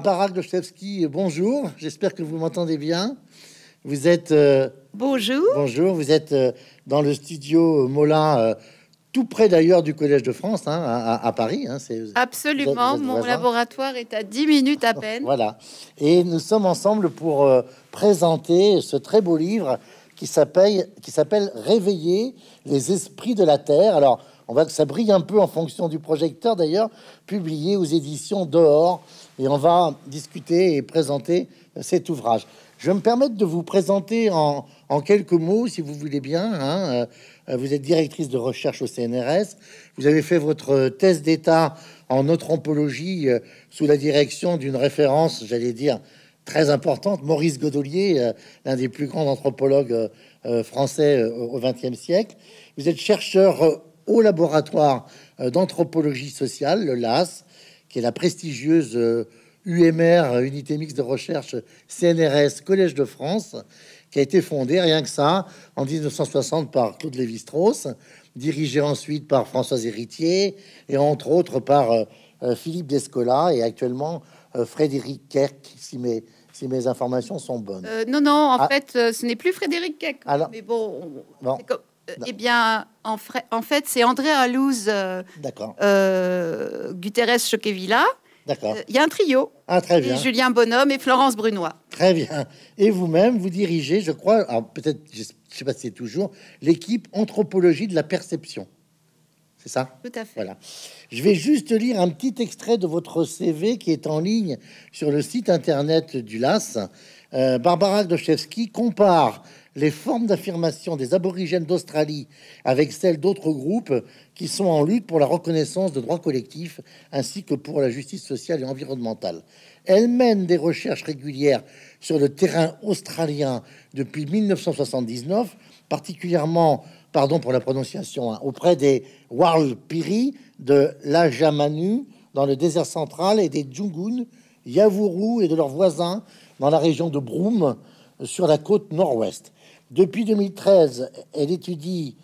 Barbara Gloschewski, bonjour. J'espère que vous m'entendez bien. Vous êtes. Euh, bonjour. Bonjour. Vous êtes euh, dans le studio Molin, euh, tout près d'ailleurs du Collège de France, hein, à, Paris. Hein, Absolument. Mon laboratoire est à 10 minutes à peine. voilà. Et nous sommes ensemble pour présenter ce très beau livre qui s'appelle, qui s'appelle Réveiller les esprits de la Terre. Alors, on voit que ça brille un peu en fonction du projecteur d'ailleurs, publié aux éditions Dehors et on va discuter et présenter euh, cet ouvrage. Je me permettre de vous présenter en, quelques mots, si vous voulez bien. Hein, euh, vous êtes directrice de recherche au CNRS. Vous avez fait votre thèse d'État en anthropologie euh, sous la direction d'une référence, j'allais dire, très importante, Maurice Godolier, l'un des plus grands anthropologues français au XXe siècle. Vous êtes chercheur au laboratoire d'anthropologie sociale, le LAS, qui est la prestigieuse UMR, euh, Unité Mixte de Recherche CNRS Collège de France, qui a été fondée, rien que ça, en 1960 par Claude Lévi-Strauss, dirigée ensuite par Françoise Héritier et entre autres par euh, euh, Philippe Descola et actuellement Frédéric Kerck, si mes, si mes informations sont bonnes. non, non, en ah. fait, ce n'est plus Frédéric Keck. mais bon, euh, eh bien, en, fait, c'est André Alouz, euh, euh Guterres Choquevilla. D'accord. Euh, il y a un trio. Ah, très bien. Julien Bonhomme et Florence Brunois. Très bien. Et vous-même, vous dirigez, je crois, peut-être, je sais pas si c'est toujours, l'équipe Anthropologie de la perception. C'est ça Tout à fait. Voilà. Je vais juste lire un petit extrait de votre CV qui est en ligne sur le site internet du LAS. Barbara Groszewski compare les formes d'affirmation des aborigènes d'Australie avec celles d'autres groupes qui sont en lutte pour la reconnaissance de droits collectifs ainsi que pour la justice sociale et environnementale. Elle mène des recherches régulières sur le terrain australien depuis 1979, particulièrement, pardon pour la prononciation, hein, auprès des Warlpiri de la Jamanu, dans le désert central et des Djungun, Yavuru et de leurs voisins dans la région de Broome euh, sur la côte nord-ouest. Depuis 2013, elle étudie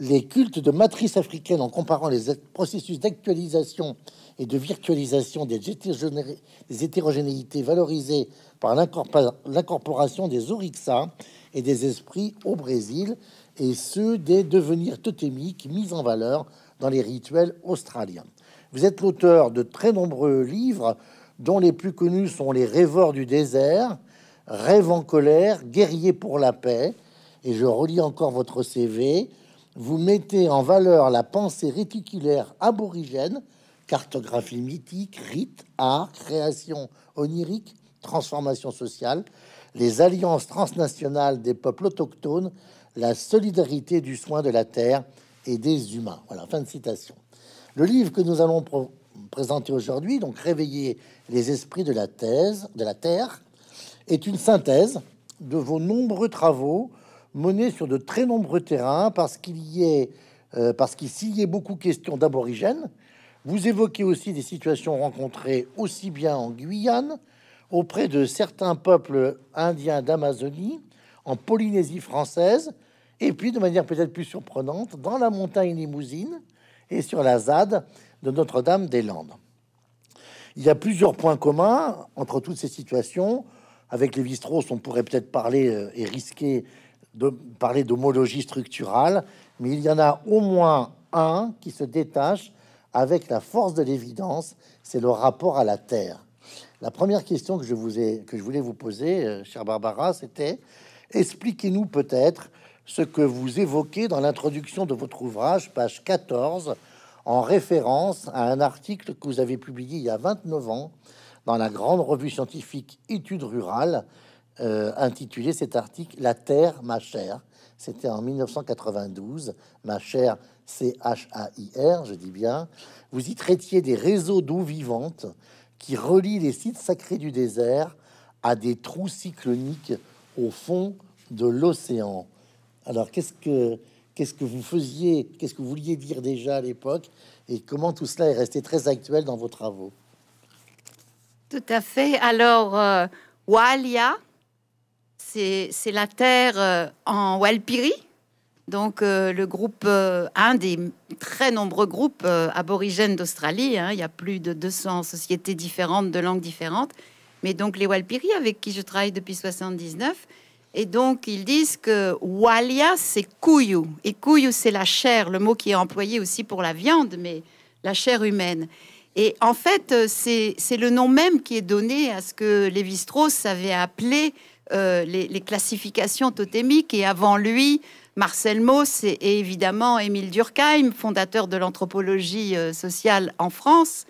les cultes de matrice africaine en comparant les processus d'actualisation et de virtualisation des, hétérogénéités valorisées par l'incorporation des orixas et des esprits au Brésil, et ceux des devenirs totémiques mis en valeur dans les rituels australiens. Vous êtes l'auteur de très nombreux livres, dont les plus connus sont Les Rêveurs du désert, Rêve en colère, Guerrier pour la paix, et je relis encore votre CV, vous mettez en valeur la pensée réticulaire aborigène, cartographie mythique, rite, art, création onirique, transformation sociale, les alliances transnationales des peuples autochtones, la solidarité du soin de la terre et des humains. Voilà, fin de citation. Le livre que nous allons présenter aujourd'hui, donc Réveiller les esprits de la thèse de la terre, est une synthèse de vos nombreux travaux menée sur de très nombreux terrains parce qu'il y est, euh, parce qu'il s'y est beaucoup question d'aborigènes. Vous évoquez aussi des situations rencontrées aussi bien en Guyane, auprès de certains peuples indiens d'Amazonie, en Polynésie française, et puis de manière peut-être plus surprenante, dans la montagne limousine et sur la ZAD de Notre-Dame-des-Landes. Il y a plusieurs points communs entre toutes ces situations. Avec les strauss on pourrait peut-être parler euh, et risquer de parler d'homologie structurale, mais il y en a au moins un qui se détache avec la force de l'évidence, c'est le rapport à la Terre. La première question que je, vous que je voulais vous poser, euh, chère Barbara, c'était expliquez-nous peut-être ce que vous évoquez dans l'introduction de votre ouvrage, page 14, en référence à un article que vous avez publié il y a 29 ans dans la grande revue scientifique Études rurales, euh, intitulé cet article La Terre, ma chère. C'était en 1992, ma chère C-H-A-I-R, je dis bien. Vous y traitiez des réseaux d'eau vivante qui relient les sites sacrés du désert à des trous cycloniques au fond de l'océan. Alors, qu'est-ce que, qu'est-ce que vous faisiez, qu'est-ce que vous vouliez dire déjà à l'époque et comment tout cela est resté très actuel dans vos travaux Tout à fait. Alors, euh, Walia, c'est la terre euh, en Walpiri, donc euh, le groupe, euh, un des très nombreux groupes aborigènes d'Australie, hein. il y a plus de 200 sociétés différentes, de langues différentes, mais donc les Walpiri avec qui je travaille depuis 79, et donc ils disent que Walia c'est Kuyu, et Kuyu, c'est la chair, le mot qui est employé aussi pour la viande, mais la chair humaine. Et en fait, c'est le nom même qui est donné à ce que Lévi-Strauss avait appelé euh, les, classifications totémiques. Et avant lui, Marcel Mauss et, évidemment Émile Durkheim, fondateur de l'anthropologie euh, sociale en France,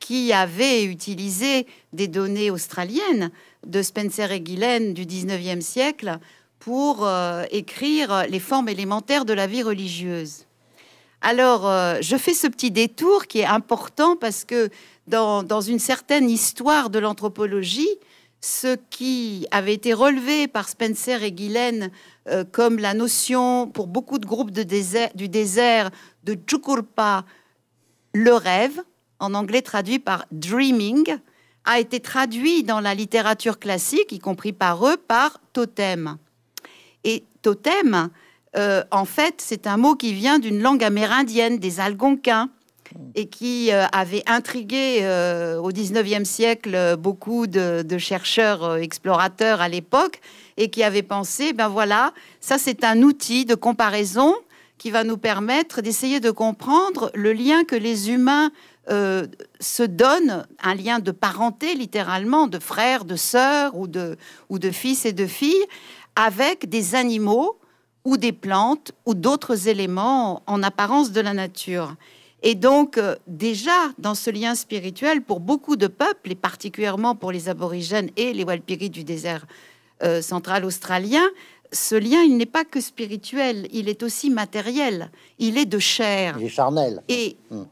qui avait utilisé des données australiennes de Spencer et Gillen du 19e siècle pour euh, écrire les formes élémentaires de la vie religieuse. Alors, je fais ce petit détour qui est important parce que dans une certaine histoire de l'anthropologie, ce qui avait été relevé par Spencer et Guylaine euh, comme la notion pour beaucoup de groupes du désert de Chukurpa, le rêve, en anglais traduit par dreaming, a été traduit dans la littérature classique, y compris par eux, par totem. Et totem, euh, en fait, c'est un mot qui vient d'une langue amérindienne, des Algonquins, Mm. et qui euh, avait intrigué euh, au 19e siècle euh, beaucoup de, chercheurs explorateurs à l'époque et qui avait pensé, ben voilà, ça c'est un outil de comparaison qui va nous permettre d'essayer de comprendre le lien que les humains se donnent, un lien de parenté littéralement, de frères, de sœurs ou de fils et de filles, avec des animaux ou des plantes ou d'autres éléments en apparence de la nature. Et donc, euh, déjà, dans ce lien spirituel, pour beaucoup de peuples, et particulièrement pour les aborigènes et les Walpiri du désert euh, central australien, ce lien, il n'est pas que spirituel, il est aussi matériel, il est de chair. Il est charnel. Et, mm.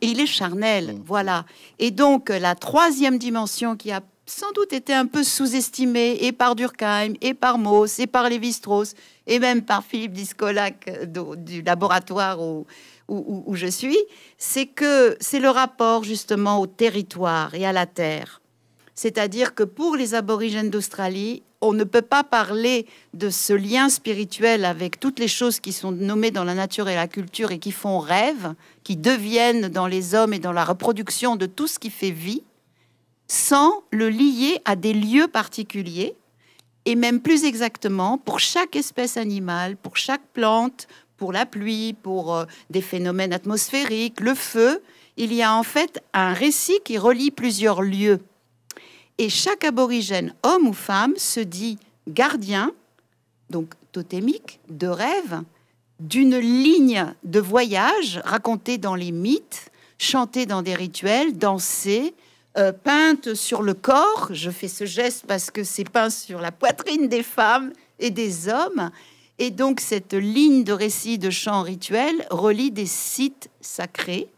il est charnel, mm. voilà. Et donc, euh, la troisième dimension qui a sans doute été un peu sous-estimée, et par Durkheim, et par Mauss, et par Lévi-Strauss, et même par Philippe Discolac du laboratoire au où, je suis, c'est que c'est le rapport justement au territoire et à la terre. C'est-à-dire que pour les aborigènes d'Australie, on ne peut pas parler de ce lien spirituel avec toutes les choses qui sont nommées dans la nature et la culture et qui font rêve, qui deviennent dans les hommes et dans la reproduction de tout ce qui fait vie, sans le lier à des lieux particuliers et même plus exactement pour chaque espèce animale, pour chaque plante, pour la pluie, pour euh, des phénomènes atmosphériques, le feu. Il y a en fait un récit qui relie plusieurs lieux. Et chaque aborigène, homme ou femme, se dit gardien, donc totémique, de rêve, d'une ligne de voyage racontée dans les mythes, chantée dans des rituels, dansée, euh, peinte sur le corps. Je fais ce geste parce que c'est peint sur la poitrine des femmes et des hommes. Et donc cette ligne de récit de chants rituels relie des sites sacrés.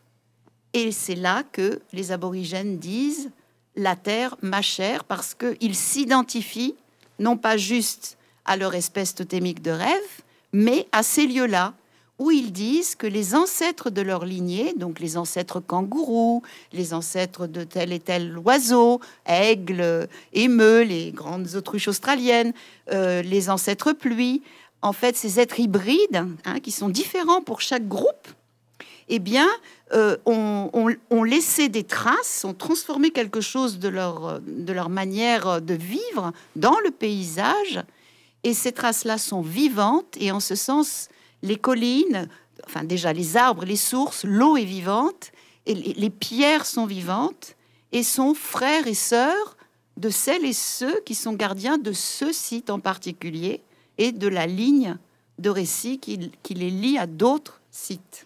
Et c'est là que les aborigènes disent la terre, ma chère, parce qu'ils s'identifient non pas juste à leur espèce totémique de rêve, mais à ces lieux-là, où ils disent que les ancêtres de leur lignée, donc les ancêtres kangourous, les ancêtres de tel et tel oiseau, aigle, émeu, les grandes autruches australiennes, euh, les ancêtres pluie en fait, ces êtres hybrides, hein, qui sont différents pour chaque groupe, eh bien, euh, ont, laissé des traces, ont transformé quelque chose de leur, de leur manière de vivre dans le paysage. Et ces traces-là sont vivantes. Et en ce sens, les collines, enfin déjà les arbres, les sources, l'eau est vivante, et les pierres sont vivantes, et sont frères et sœurs de celles et ceux qui sont gardiens de ce site en particulier et de la ligne de récit qui, les lie à d'autres sites.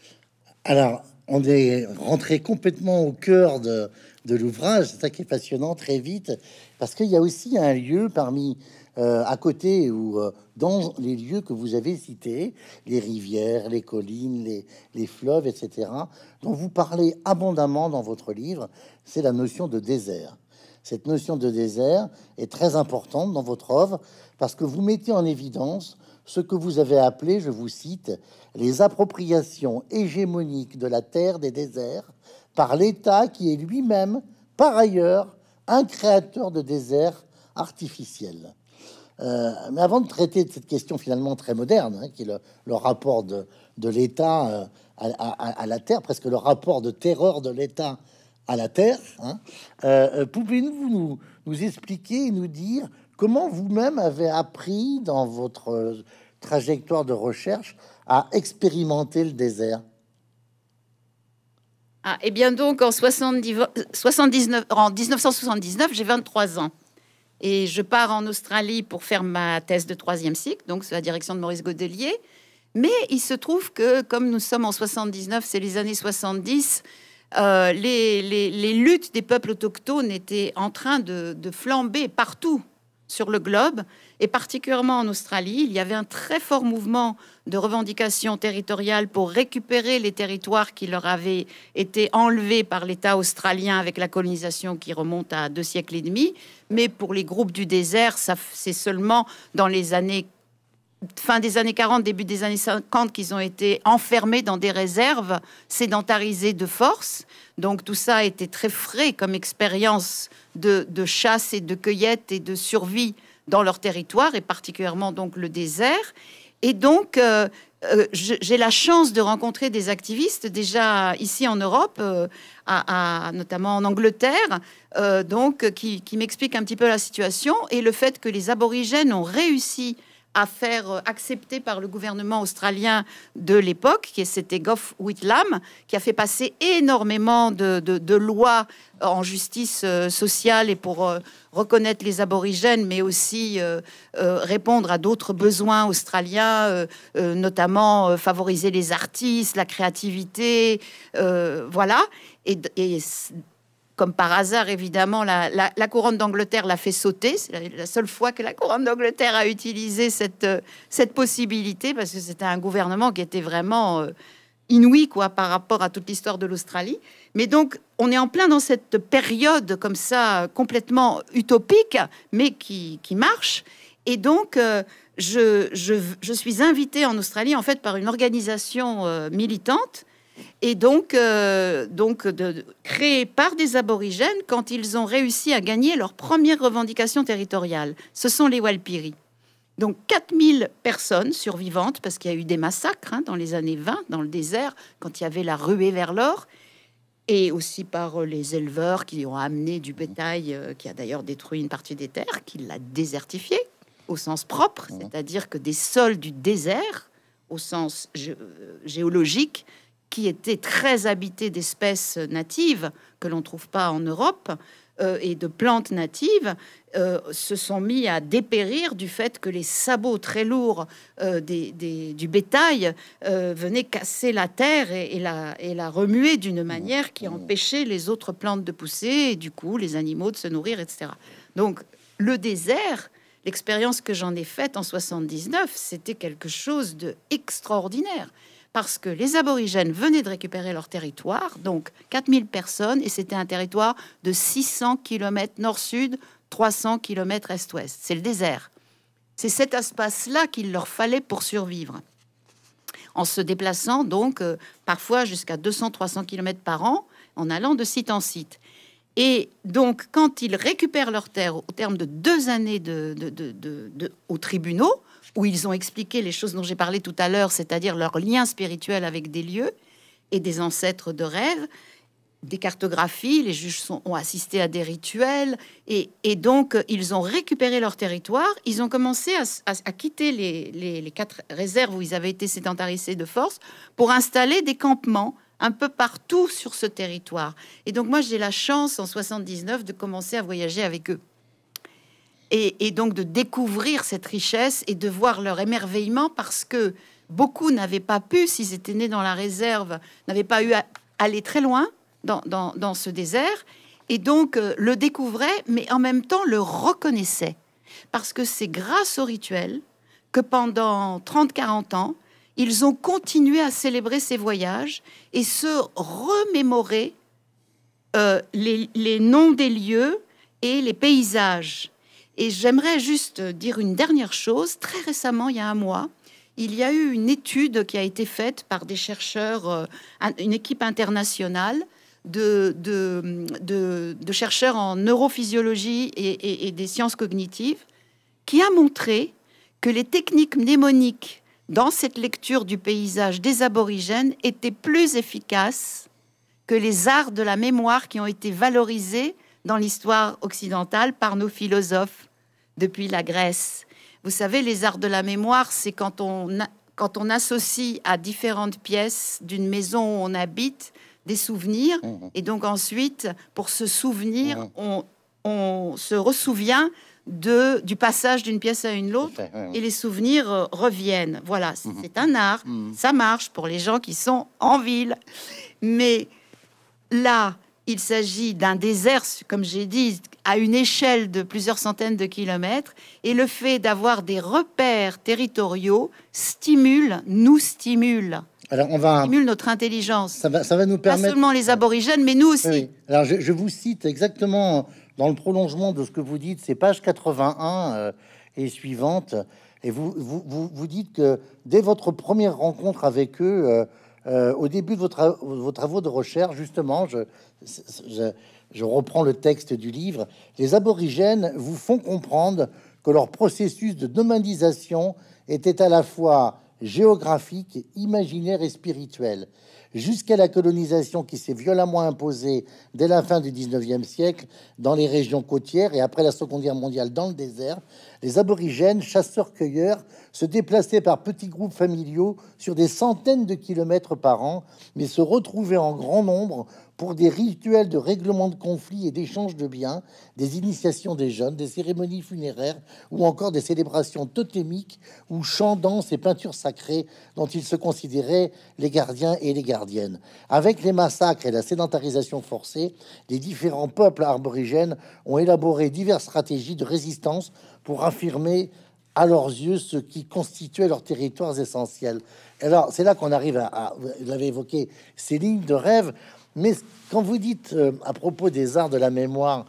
Alors, on est rentré complètement au cœur de, l'ouvrage, c'est ça qui est passionnant très vite, parce qu'il y a aussi un lieu parmi, euh, à côté ou euh, dans les lieux que vous avez cités, les rivières, les collines, les fleuves, etc., dont vous parlez abondamment dans votre livre, c'est la notion de désert. Cette notion de désert est très importante dans votre œuvre parce que vous mettez en évidence ce que vous avez appelé, je vous cite, les appropriations hégémoniques de la terre des déserts par l'État qui est lui-même, par ailleurs, un créateur de déserts artificiels. Euh, mais avant de traiter de cette question finalement très moderne, hein, qui est le, rapport de, l'État euh, à, la terre, presque le rapport de terreur de l'État à la Terre. Hein. Euh, euh, pouvez-vous nous, expliquer et nous dire comment vous-même avez appris dans votre euh, trajectoire de recherche à expérimenter le désert ah, Eh bien donc, en, 1979, j'ai 23 ans. Et je pars en Australie pour faire ma thèse de troisième cycle, donc sous la direction de Maurice Godelier. Mais il se trouve que, comme nous sommes en 79, c'est les années 70, euh, les, luttes des peuples autochtones étaient en train de, de, flamber partout sur le globe, et particulièrement en Australie. Il y avait un très fort mouvement de revendication territoriale pour récupérer les territoires qui leur avaient été enlevés par l'État australien avec la colonisation qui remonte à deux siècles et demi. Mais pour les groupes du désert, c'est seulement dans les années fin des années 40, début des années 50, qu'ils ont été enfermés dans des réserves, sédentarisés de force. Donc tout ça était très frais comme expérience de, chasse et de cueillette et de survie dans leur territoire, et particulièrement donc le désert. Et donc, euh, euh, j'ai la chance de rencontrer des activistes déjà ici en Europe, euh, à, notamment en Angleterre, donc qui, qui m'expliquent un petit peu la situation et le fait que les aborigènes ont réussi à faire euh, accepter par le gouvernement australien de l'époque, qui c'était Gough Whitlam, qui a fait passer énormément de, lois en justice euh, sociale et pour euh, reconnaître les aborigènes, mais aussi répondre à d'autres besoins australiens, notamment favoriser les artistes, la créativité, voilà. et comme par hasard, évidemment, la, couronne d'Angleterre l'a fait sauter. C'est la, seule fois que la couronne d'Angleterre a utilisé cette, euh, possibilité, parce que c'était un gouvernement qui était vraiment euh, inouï quoi, par rapport à toute l'histoire de l'Australie. Mais donc, on est en plein dans cette période comme ça, complètement utopique, mais qui, marche. Et donc, euh, je, suis invitée en Australie, en fait, par une organisation militante et donc, euh, donc de, par des aborigènes quand ils ont réussi à gagner leur première revendication territoriale. Ce sont les Walpiri. Donc 4000 personnes survivantes, parce qu'il y a eu des massacres hein, dans les années 20, dans le désert, quand il y avait la ruée vers l'or, et aussi par euh, les éleveurs qui ont amené du bétail, euh, qui a d'ailleurs détruit une partie des terres, qui l'a désertifié au sens propre, mmh. c'est-à-dire que des sols du désert, au sens géologique, qui étaient très habités d'espèces natives que l'on ne trouve pas en Europe euh, et de plantes natives, euh, se sont mis à dépérir du fait que les sabots très lourds euh, du bétail venaient casser la terre et, la, remuer d'une manière qui mmh. empêchait les autres plantes de pousser et du coup les animaux de se nourrir, etc. Donc le désert, l'expérience que j'en ai faite en 79, c'était quelque chose d'extraordinaire. extraordinaire parce que les aborigènes venaient de récupérer leur territoire, donc 4000 personnes, et c'était un territoire de 600 km nord-sud, 300 km est-ouest. C'est le désert. C'est cet espace-là qu'il leur fallait pour survivre. En se déplaçant donc euh, parfois jusqu'à 200-300 km par an, en allant de site en site. Et donc, quand ils récupèrent leur terre au terme de deux années de, de, aux tribunaux, où ils ont expliqué les choses dont j'ai parlé tout à l'heure, c'est-à-dire leur lien spirituel avec des lieux et des ancêtres de rêve, des cartographies, les juges ont assisté à des rituels, et, donc ils ont récupéré leur territoire, ils ont commencé à, quitter les, les, quatre réserves où ils avaient été sédentarisés de force pour installer des campements un peu partout sur ce territoire. Et donc moi j'ai la chance en 79 de commencer à voyager avec eux. Et, donc de découvrir cette richesse et de voir leur émerveillement parce que beaucoup n'avaient pas pu, s'ils étaient nés dans la réserve, n'avaient pas eu à aller très loin dans, ce désert et donc euh, le découvraient, mais en même temps le reconnaissaient. Parce que c'est grâce au rituel que pendant 30-40 ans, ils ont continué à célébrer ces voyages et se remémorer euh, les noms des lieux et les paysages et j'aimerais juste dire une dernière chose. Très récemment, il y a un mois, il y a eu une étude qui a été faite par des chercheurs, euh, une équipe internationale de, chercheurs en neurophysiologie et, et des sciences cognitives, qui a montré que les techniques mnémoniques dans cette lecture du paysage des aborigènes étaient plus efficaces que les arts de la mémoire qui ont été valorisés dans l'histoire occidentale par nos philosophes depuis la Grèce. Vous savez, les arts de la mémoire, c'est quand on, quand on associe à différentes pièces d'une maison où on habite des souvenirs, mmh et donc ensuite, pour se souvenir, mmh on, on, se ressouvient de, du passage d'une pièce à une autre, et les souvenirs euh, reviennent. Voilà, mmh c'est un art, ça marche pour les gens qui sont en ville. Mais là, il s'agit d'un désert, comme j'ai dit, à une échelle de plusieurs centaines de kilomètres. Et le fait d'avoir des repères territoriaux stimule, nous stimule. Alors on va stimule notre intelligence. Ça va, ça va nous permettre. Pas seulement les aborigènes, mais nous aussi. Alors je, vous cite exactement dans le prolongement de ce que vous dites, c'est page 81 euh, et suivante. Et vous vous, vous, dites que dès votre première rencontre avec eux, euh, euh, au début de vos, travaux de recherche, justement, je, je, reprends le texte du livre, les aborigènes vous font comprendre que leur processus de nomadisation était à la fois géographique, imaginaire et spirituel jusqu'à la colonisation qui s'est violemment imposée dès la fin du 19e siècle dans les régions côtières et après la Seconde Guerre mondiale dans le désert, les aborigènes, chasseurs-cueilleurs, se déplaçaient par petits groupes familiaux sur des centaines de kilomètres par an, mais se retrouvaient en grand nombre pour des rituels de règlement de conflits et d'échange de biens, des initiations des jeunes, des cérémonies funéraires ou encore des célébrations totémiques ou chants, danses et peintures sacrées dont ils se considéraient les gardiens et les gardiens. Avec les massacres et la sédentarisation forcée, les différents peuples aborigènes ont élaboré diverses stratégies de résistance pour affirmer à leurs yeux ce qui constituait leurs territoires essentiels. alors, c'est là qu'on arrive à, vous l'avez évoqué, ces lignes de rêve. Mais quand vous dites euh, à propos des arts de la mémoire,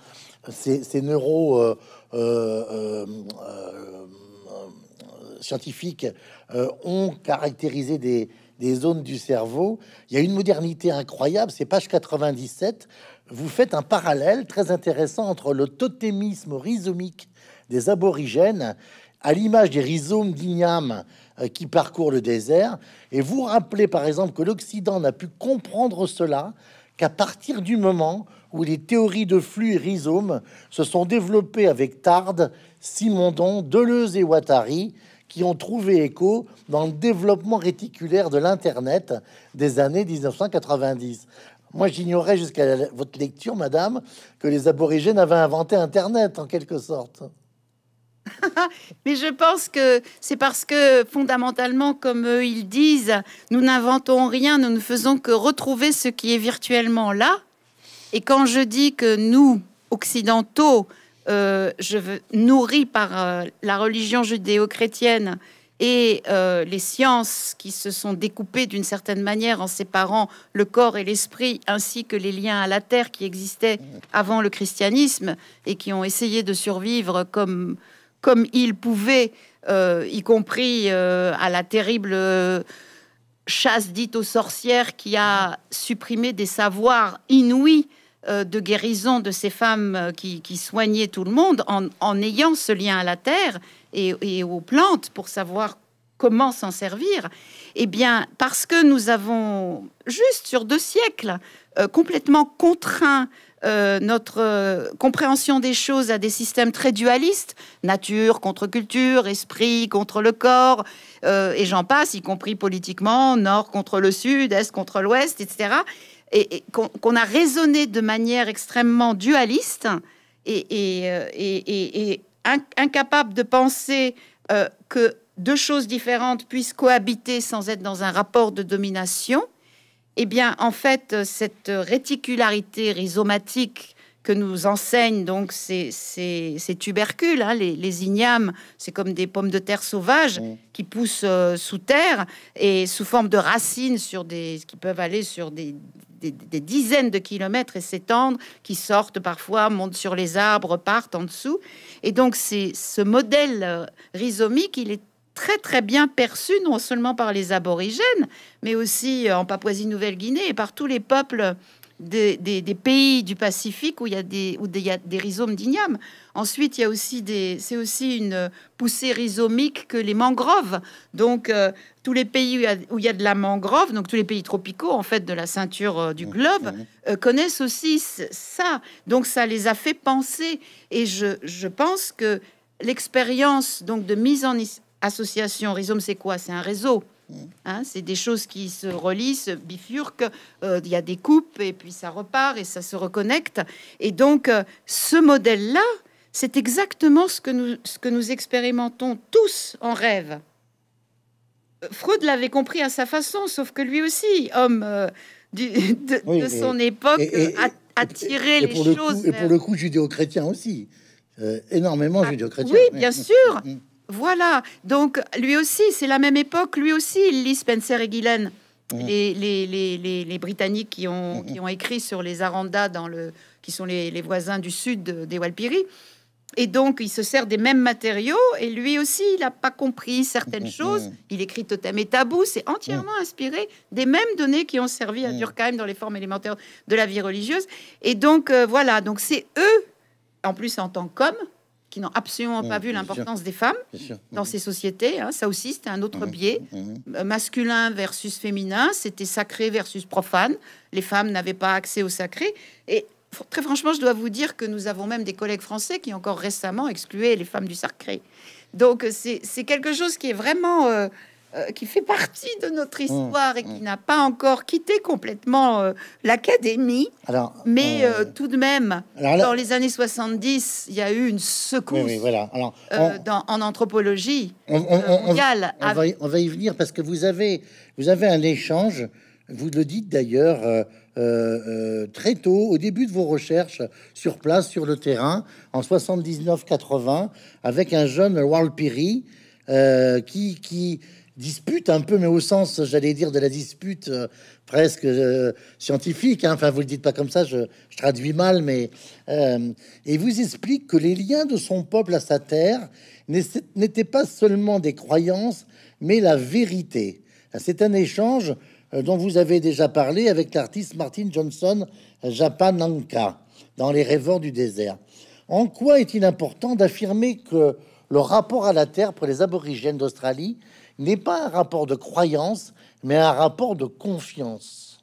ces, ces euh, euh, scientifiques ont caractérisé des, des zones du cerveau. Il y a une modernité incroyable. C'est page 97. Vous faites un parallèle très intéressant entre le totémisme rhizomique des aborigènes à l'image des rhizomes d'igname euh, qui parcourent le désert. Et vous rappelez par exemple que l'Occident n'a pu comprendre cela qu'à partir du moment où les théories de flux et rhizomes se sont développées avec Tarde, Simondon, Deleuze et Ouattari, qui ont trouvé écho dans le développement réticulaire de l'Internet des années 1990. Moi, j'ignorais jusqu'à votre lecture, madame, que les aborigènes avaient inventé Internet, en quelque sorte. Mais je pense que c'est parce que fondamentalement, comme ils disent, nous n'inventons rien, nous ne faisons que retrouver ce qui est virtuellement là. Et quand je dis que nous, occidentaux, euh, je veux, nourri par euh, la religion judéo-chrétienne et euh, les sciences qui se sont découpées d'une certaine manière en séparant le corps et l'esprit, ainsi que les liens à la terre qui existaient avant le christianisme et qui ont essayé de survivre comme, comme ils pouvaient, y compris à la terrible chasse dite aux sorcières qui a supprimé des savoirs inouïs euh, de guérison de ces femmes euh, qui, soignaient tout le monde en, ayant ce lien à la terre et, aux plantes pour savoir comment s'en servir Eh bien, parce que nous avons juste sur deux siècles euh, complètement contraint notre compréhension des choses à des systèmes très dualistes, nature contre culture, esprit contre le corps, et j'en passe, y compris politiquement, nord contre le sud, est contre l'ouest, etc et, qu'on a raisonné de manière extrêmement dualiste et, euh, incapable de penser euh, que deux choses différentes puissent cohabiter sans être dans un rapport de domination, eh bien, en fait, cette réticularité rhizomatique que nous enseignent donc ces, tubercules, hein, les, ignames, c'est comme des pommes de terre sauvages mm. qui poussent euh, sous terre et sous forme de racines sur des, qui peuvent aller sur des, dizaines de kilomètres et s'étendre, qui sortent parfois, montent sur les arbres, partent en dessous. Et donc c'est ce modèle euh, rhizomique, il est très très bien perçu non seulement par les aborigènes, mais aussi euh, en Papouasie-Nouvelle-Guinée et par tous les peuples des, pays du Pacifique où il y a des, des, rhizomes d'igname. Ensuite, il y aussi des, c'est aussi une poussée rhizomique que les mangroves. Donc, euh, tous les pays où il, y a, de la mangrove, donc tous les pays tropicaux, en fait, de la ceinture euh, du mmh. globe, mmh. Euh, connaissent aussi ça. Donc, ça les a fait penser. Et je, je pense que l'expérience donc de mise en association, rhizome, c'est quoi C'est un réseau Hein, c'est des choses qui se relisent, bifurquent, euh, il y a des coupes et puis ça repart et ça se reconnecte. Et donc euh, ce modèle-là, c'est exactement ce que, nous, ce que nous expérimentons tous en rêve. Freud l'avait compris à sa façon, sauf que lui aussi, homme euh, de, son époque, a tiré les choses. et pour le coup, judéo-chrétien aussi. énormément ah, judéo-chrétien. Oui, bien sûr. Mm, mm, mm. Voilà, donc lui aussi, c'est la même époque, lui aussi, il lit Spencer et Gillen, mm. les, Britanniques mm, mm. qui ont, écrit sur les Aranda, qui sont les, voisins du sud des Walpiri. Et donc, il se sert des mêmes matériaux, et lui aussi, il n'a pas compris certaines choses. Il écrit Totem et Tabou, c'est entièrement inspiré des mêmes données qui ont servi à Durkheim dans les formes élémentaires de la vie religieuse. Et donc, euh, voilà, donc c'est eux, en plus en tant qu'hommes, qui n'ont absolument pas vu l'importance des femmes dans mhm. ces sociétés. Hein. ça aussi, c'était un autre mhm. biais. Mhm. Euh, masculin versus féminin, c'était sacré versus profane. Les femmes n'avaient pas accès au sacré. Et très franchement, je dois vous dire que nous avons même des collègues français qui encore récemment excluaient les femmes du sacré. Donc c'est quelque chose qui est vraiment... Euh, euh, qui fait partie de notre mmh, histoire et qui mmh. n'a pas encore quitté complètement euh, l'académie l'académie. mais euh, tout de même, alors dans les années 70, il y a eu une secousse oui, voilà. alors, en anthropologie on, mondiale. Va, on, va, y venir parce que vous avez, vous avez un échange, vous le dites d'ailleurs. très tôt, au début de vos recherches sur place, sur le terrain, en 79-80, avec un jeune Walpiri qui, qui dispute un peu, mais au sens, j'allais dire, de la dispute euh, presque euh, scientifique. Hein. Enfin, vous le dites pas comme ça, je, traduis mal, mais euh, et vous explique que les liens de son peuple à sa terre n'étaient pas seulement des croyances, mais la vérité. C'est un échange dont vous avez déjà parlé avec l'artiste Martin Johnson Japananka dans Les rêves du désert. En quoi est-il important d'affirmer que le rapport à la terre pour les aborigènes d'Australie n'est pas un rapport de croyance, mais un rapport de confiance.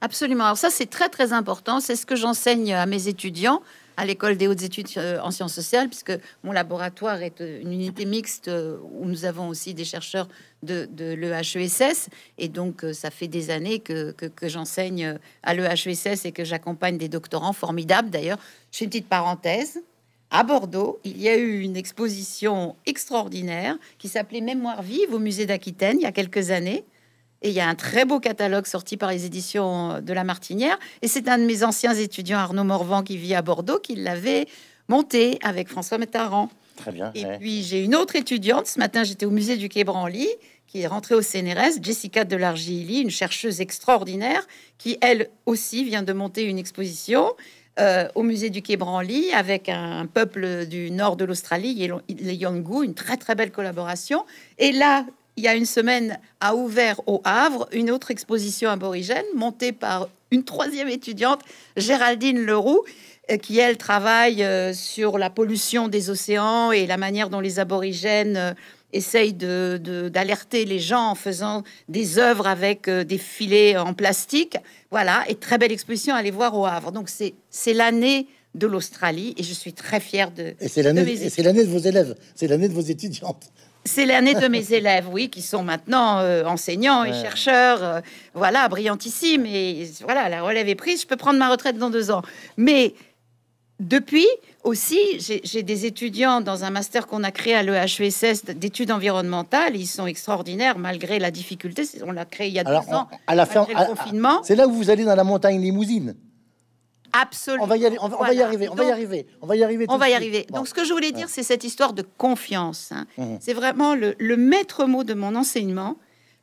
Absolument. Alors ça, c'est très très important. C'est ce que j'enseigne à mes étudiants à l'école des hautes études euh, en sciences sociales, puisque mon laboratoire est euh, une unité mixte euh, où nous avons aussi des chercheurs de, de l'EHESS. Et donc, ça fait des années que, j'enseigne à l'EHESS et que j'accompagne des doctorants formidables. D'ailleurs, je une petite parenthèse à Bordeaux, il y a eu une exposition extraordinaire qui s'appelait Mémoire vive au musée d'Aquitaine il y a quelques années. Et il y a un très beau catalogue sorti par les éditions de La Martinière. Et c'est un de mes anciens étudiants, Arnaud Morvan, qui vit à Bordeaux, qui l'avait monté avec François Métaran. Très bien. Et puis j'ai une autre étudiante. Ce matin, j'étais au musée du Quai Branly, qui est rentrée au CNRS, Jessica Delargili, une chercheuse extraordinaire, qui elle aussi vient de monter une exposition. Euh, au musée du Quai Branly avec un peuple du nord de l'Australie, les Yolngu, une très très belle collaboration. Et là, il y a une semaine, a ouvert au Havre une autre exposition aborigène montée par une troisième étudiante, Géraldine Leroux, euh, qui elle travaille euh, sur la pollution des océans et la manière dont les aborigènes essaye d'alerter les gens en faisant des œuvres avec euh, des filets en plastique. Voilà, et très belle exposition à aller voir au Havre. Donc c'est l'année de l'Australie et je suis très fière de. Et c'est l'année de, vos élèves, c'est l'année de vos étudiantes. C'est l'année de mes élèves, oui, qui sont maintenant euh, enseignants et chercheurs, euh, voilà, brillantissime. Et voilà, la relève est prise, je peux prendre ma retraite dans deux ans. Mais depuis, aussi, j'ai des étudiants dans un master qu'on a créé à l'EHESS d'études environnementales. Ils sont extraordinaires malgré la difficulté. On l'a créé il y a deux ans. À la fin, confinement. C'est là où vous allez dans la montagne limousine. Absolument. On va y, aller, on y arriver. on va y arriver. On va y arriver. On va y arriver. Donc, ce que je voulais dire, c'est cette histoire de confiance. Hein. Mmh. C'est vraiment le, maître mot de mon enseignement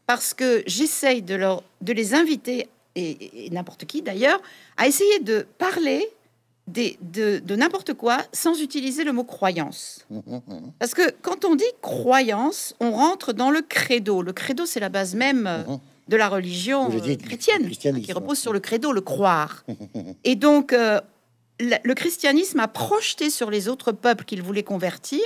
parce que j'essaye de, de les inviter et n'importe qui d'ailleurs à essayer de parler de, n'importe quoi sans utiliser le mot croyance. Parce que quand on dit croyance, on rentre dans le credo. Le credo, c'est la base même euh, mhm. de la religion euh, chrétienne, qui repose sur le credo, le croire. Et donc, euh, le christianisme a projeté sur les autres peuples qu'il voulait convertir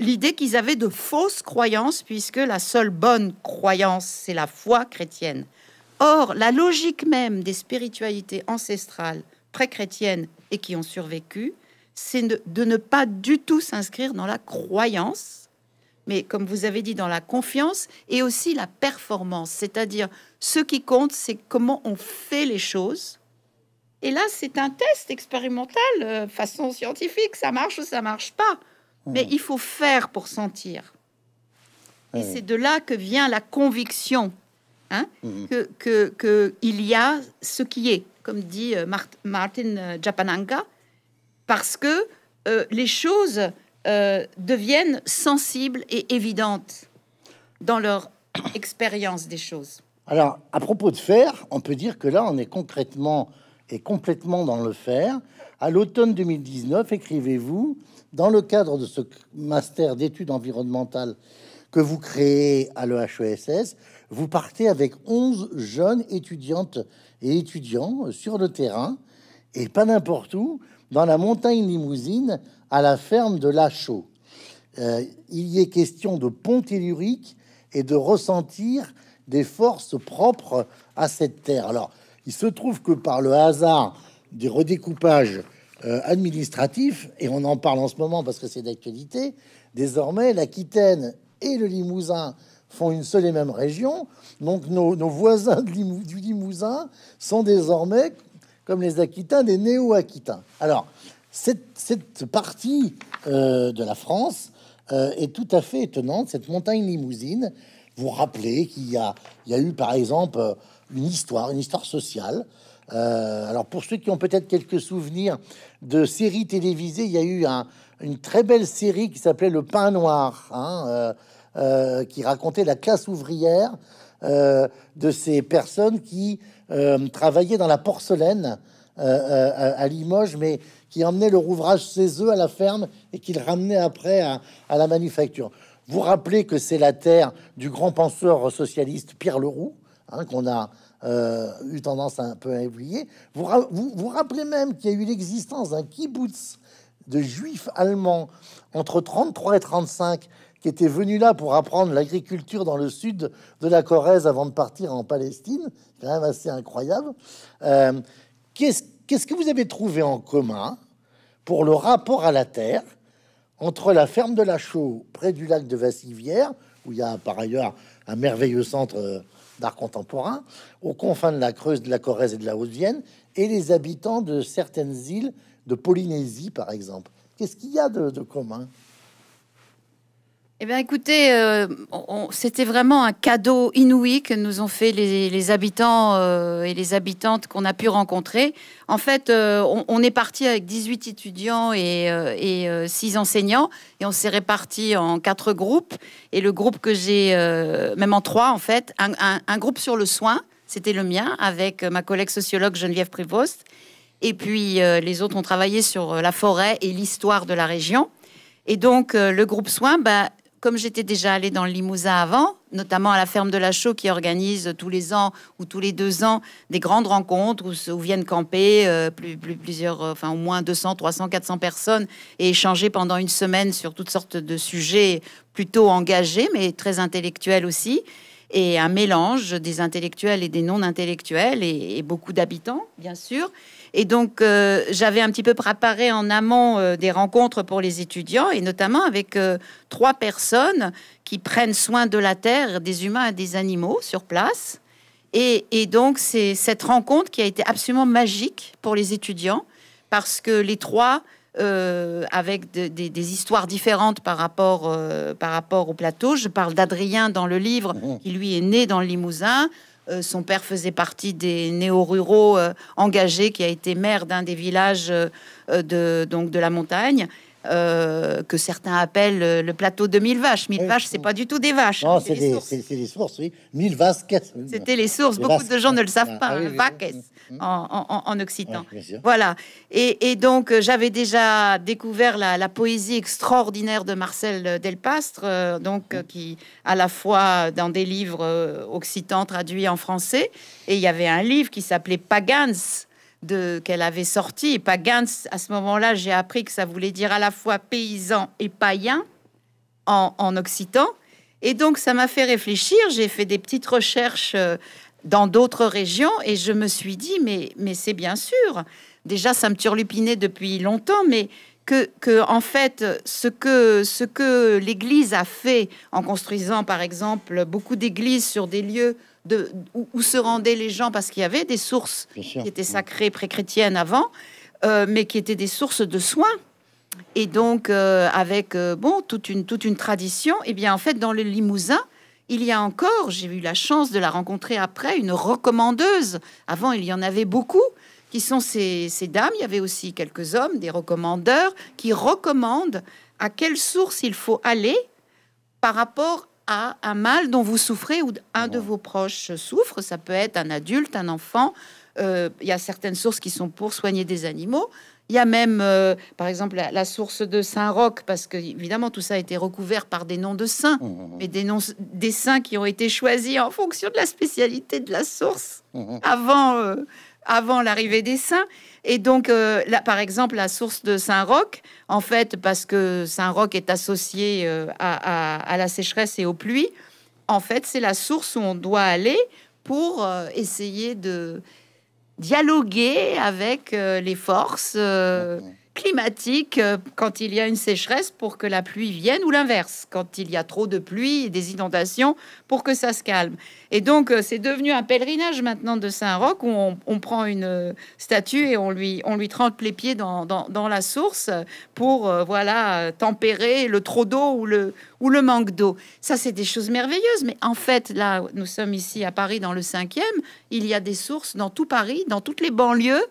l'idée qu'ils avaient de fausses croyances, puisque la seule bonne croyance, c'est la foi chrétienne. Or, la logique même des spiritualités ancestrales, très chrétiennes et qui ont survécu, c'est de ne pas du tout s'inscrire dans la croyance, mais comme vous avez dit, dans la confiance et aussi la performance. C'est-à-dire, ce qui compte, c'est comment on fait les choses. Et là, c'est un test expérimental, euh, façon scientifique, ça marche ou ça marche pas. Hmm. Mais il faut faire pour sentir. Et hmm. c'est de là que vient la conviction, hein, hmm. que qu'il y a ce qui est comme dit euh, Martin euh, Japananga, parce que euh, les choses deviennent sensibles et évidentes dans leur expérience des choses. Alors, à propos de faire, on peut dire que là, on est concrètement et complètement dans le faire. À l'automne 2019, écrivez-vous, dans le cadre de ce master d'études environnementales que vous créez à l'EHESS, vous partez avec 11 jeunes étudiantes et étudiants sur le terrain, et pas n'importe où, dans la montagne limousine, à la ferme de la Euh, il y est question de pont tellurique et de ressentir des forces propres à cette terre. Alors, il se trouve que par le hasard des redécoupages euh, administratifs, et on en parle en ce moment parce que c'est d'actualité, désormais l'Aquitaine et le Limousin font une seule et même région. Donc nos, voisins du Limousin sont désormais, comme les Aquitains, des néo-Aquitains. Alors, cette, cette partie euh, de la France euh, est tout à fait étonnante, cette montagne limousine. Vous rappelez qu'il y a, il y a eu, par exemple, euh, une histoire, une histoire sociale. alors, pour ceux qui ont peut-être quelques souvenirs de séries télévisées, il y a eu une très belle série qui s'appelait Le Pain Noir. Hein, euh, qui racontait la classe ouvrière euh, de ces personnes qui euh, travaillaient dans la porcelaine à Limoges, mais qui emmenaient leur ouvrage chez eux à la ferme et qu'ils ramenaient après à, la manufacture. Vous rappelez que c'est la terre du grand penseur socialiste Pierre Leroux, hein, qu'on a eu tendance à un peu à oublier. Vous, vous, vous rappelez même qu'il y a eu l'existence d'un kibbutz de juifs allemands entre 33 et 35 qui était venu là pour apprendre l'agriculture dans le sud de la Corrèze avant de partir en Palestine, quand même assez incroyable. Euh, Qu'est-ce que vous avez trouvé en commun pour le rapport à la terre entre la ferme de la Chaux, près du lac de Vassivière, où il y a par ailleurs un merveilleux centre euh, d'art contemporain, aux confins de la Creuse, de la Corrèze et de la Haute-Vienne, et les habitants de certaines îles de Polynésie, par exemple. Qu'est-ce qu'il y a de commun eh bien, écoutez, euh, c'était vraiment un cadeau inouï que nous ont fait les, habitants euh, et les habitantes qu'on a pu rencontrer. En fait, euh, on, est parti avec 18 étudiants et, et 6 enseignants, et on s'est répartis en quatre groupes. Et le groupe que j'ai, même en trois en fait, un, groupe sur le soin, c'était le mien, avec ma collègue sociologue Geneviève Prévost. Et puis les autres ont travaillé sur la forêt et l'histoire de la région. Et donc, le groupe soin, bah, comme j'étais déjà allée dans le Limousin avant, notamment à la ferme de la Chaux qui organise tous les ans ou tous les deux ans des grandes rencontres où, viennent camper euh, plus, plus, plusieurs, euh, enfin au moins 200, 300, 400 personnes et échanger pendant une semaine sur toutes sortes de sujets plutôt engagés mais très intellectuels aussi et un mélange des intellectuels et des non-intellectuels et beaucoup d'habitants bien sûr. Et donc, euh, j'avais un petit peu préparé en amont euh, des rencontres pour les étudiants, et notamment avec euh, trois personnes qui prennent soin de la terre, des humains et des animaux sur place. Et, donc, c'est cette rencontre qui a été absolument magique pour les étudiants, parce que les trois, avec des histoires différentes par rapport, par rapport au plateau, je parle d'Adrien dans le livre, mmh. qui lui est né dans le Limousin. Euh, son père faisait partie des néo-ruraux euh, engagés, qui a été maire d'un des villages euh, de la montagne. Euh, que certains appellent le plateau de mille vaches. Mille vaches, c'est pas du tout des vaches. Non, hein, c'est des, sources, oui. Mille vaches. C'était les sources. Beaucoup de gens ne le savent pas. en, occitan. voilà. Et, donc, euh, j'avais déjà découvert la, poésie extraordinaire de Marcel Delpastre, euh, donc qui à la fois dans des livres occitans traduits en français, et il y avait un livre qui s'appelait Pagans de qu'elle avait sorti. Et Pagans, à ce moment-là, j'ai appris que ça voulait dire à la fois paysan et païen en, occitan. Et donc, ça m'a fait réfléchir. J'ai fait des petites recherches euh, dans d'autres régions et je me suis dit, mais, mais c'est bien sûr. Déjà, ça me turlupinait depuis longtemps, mais que, que, en fait, ce que, ce que l'Église a fait en construisant, par exemple, beaucoup d'églises sur des lieux où, se rendaient les gens, parce qu'il y avait des sources qui étaient mm. sacrées pré-chrétiennes avant, euh, mais qui étaient des sources de soins. Et donc, euh, avec euh, bon, toute, une, toute une tradition, et eh bien en fait, dans le Limousin, il y a encore, j'ai eu la chance de la rencontrer après, une recommandeuse. Avant, il y en avait beaucoup, qui sont ces, ces dames. Il y avait aussi quelques hommes, des recommandeurs, qui recommandent à quelle source il faut aller par rapport à un mal dont vous souffrez ou un de vos proches souffre. Ça peut être un adulte, un enfant. Euh, il y a certaines sources qui sont pour soigner des animaux. Il y a même, euh, par exemple, la, source de Saint-Roch, parce que évidemment tout ça a été recouvert par des noms de saints, mmh, mmh, mmh. mais des noms des saints qui ont été choisis en fonction de la spécialité de la source avant euh, avant l'arrivée des saints. Et donc, euh, là, par exemple, la source de Saint-Roch, en fait, parce que Saint-Roch est associé euh, à, la sécheresse et aux pluies, en fait, c'est la source où on doit aller pour euh, essayer de dialoguer avec les forces climatique euh, quand il y a une sécheresse pour que la pluie vienne ou l'inverse, quand il y a trop de pluie et des inondations pour que ça se calme. Et donc euh, c'est devenu un pèlerinage maintenant de Saint-Roch où on, prend une euh, statue et on lui, on lui trempe les pieds dans, la source pour voilà tempérer le trop d'eau ou le, ou le manque d'eau. Ça c'est des choses merveilleuses, mais en fait là nous sommes ici à Paris dans le cinquième, il y a des sources dans tout Paris, dans toutes les banlieues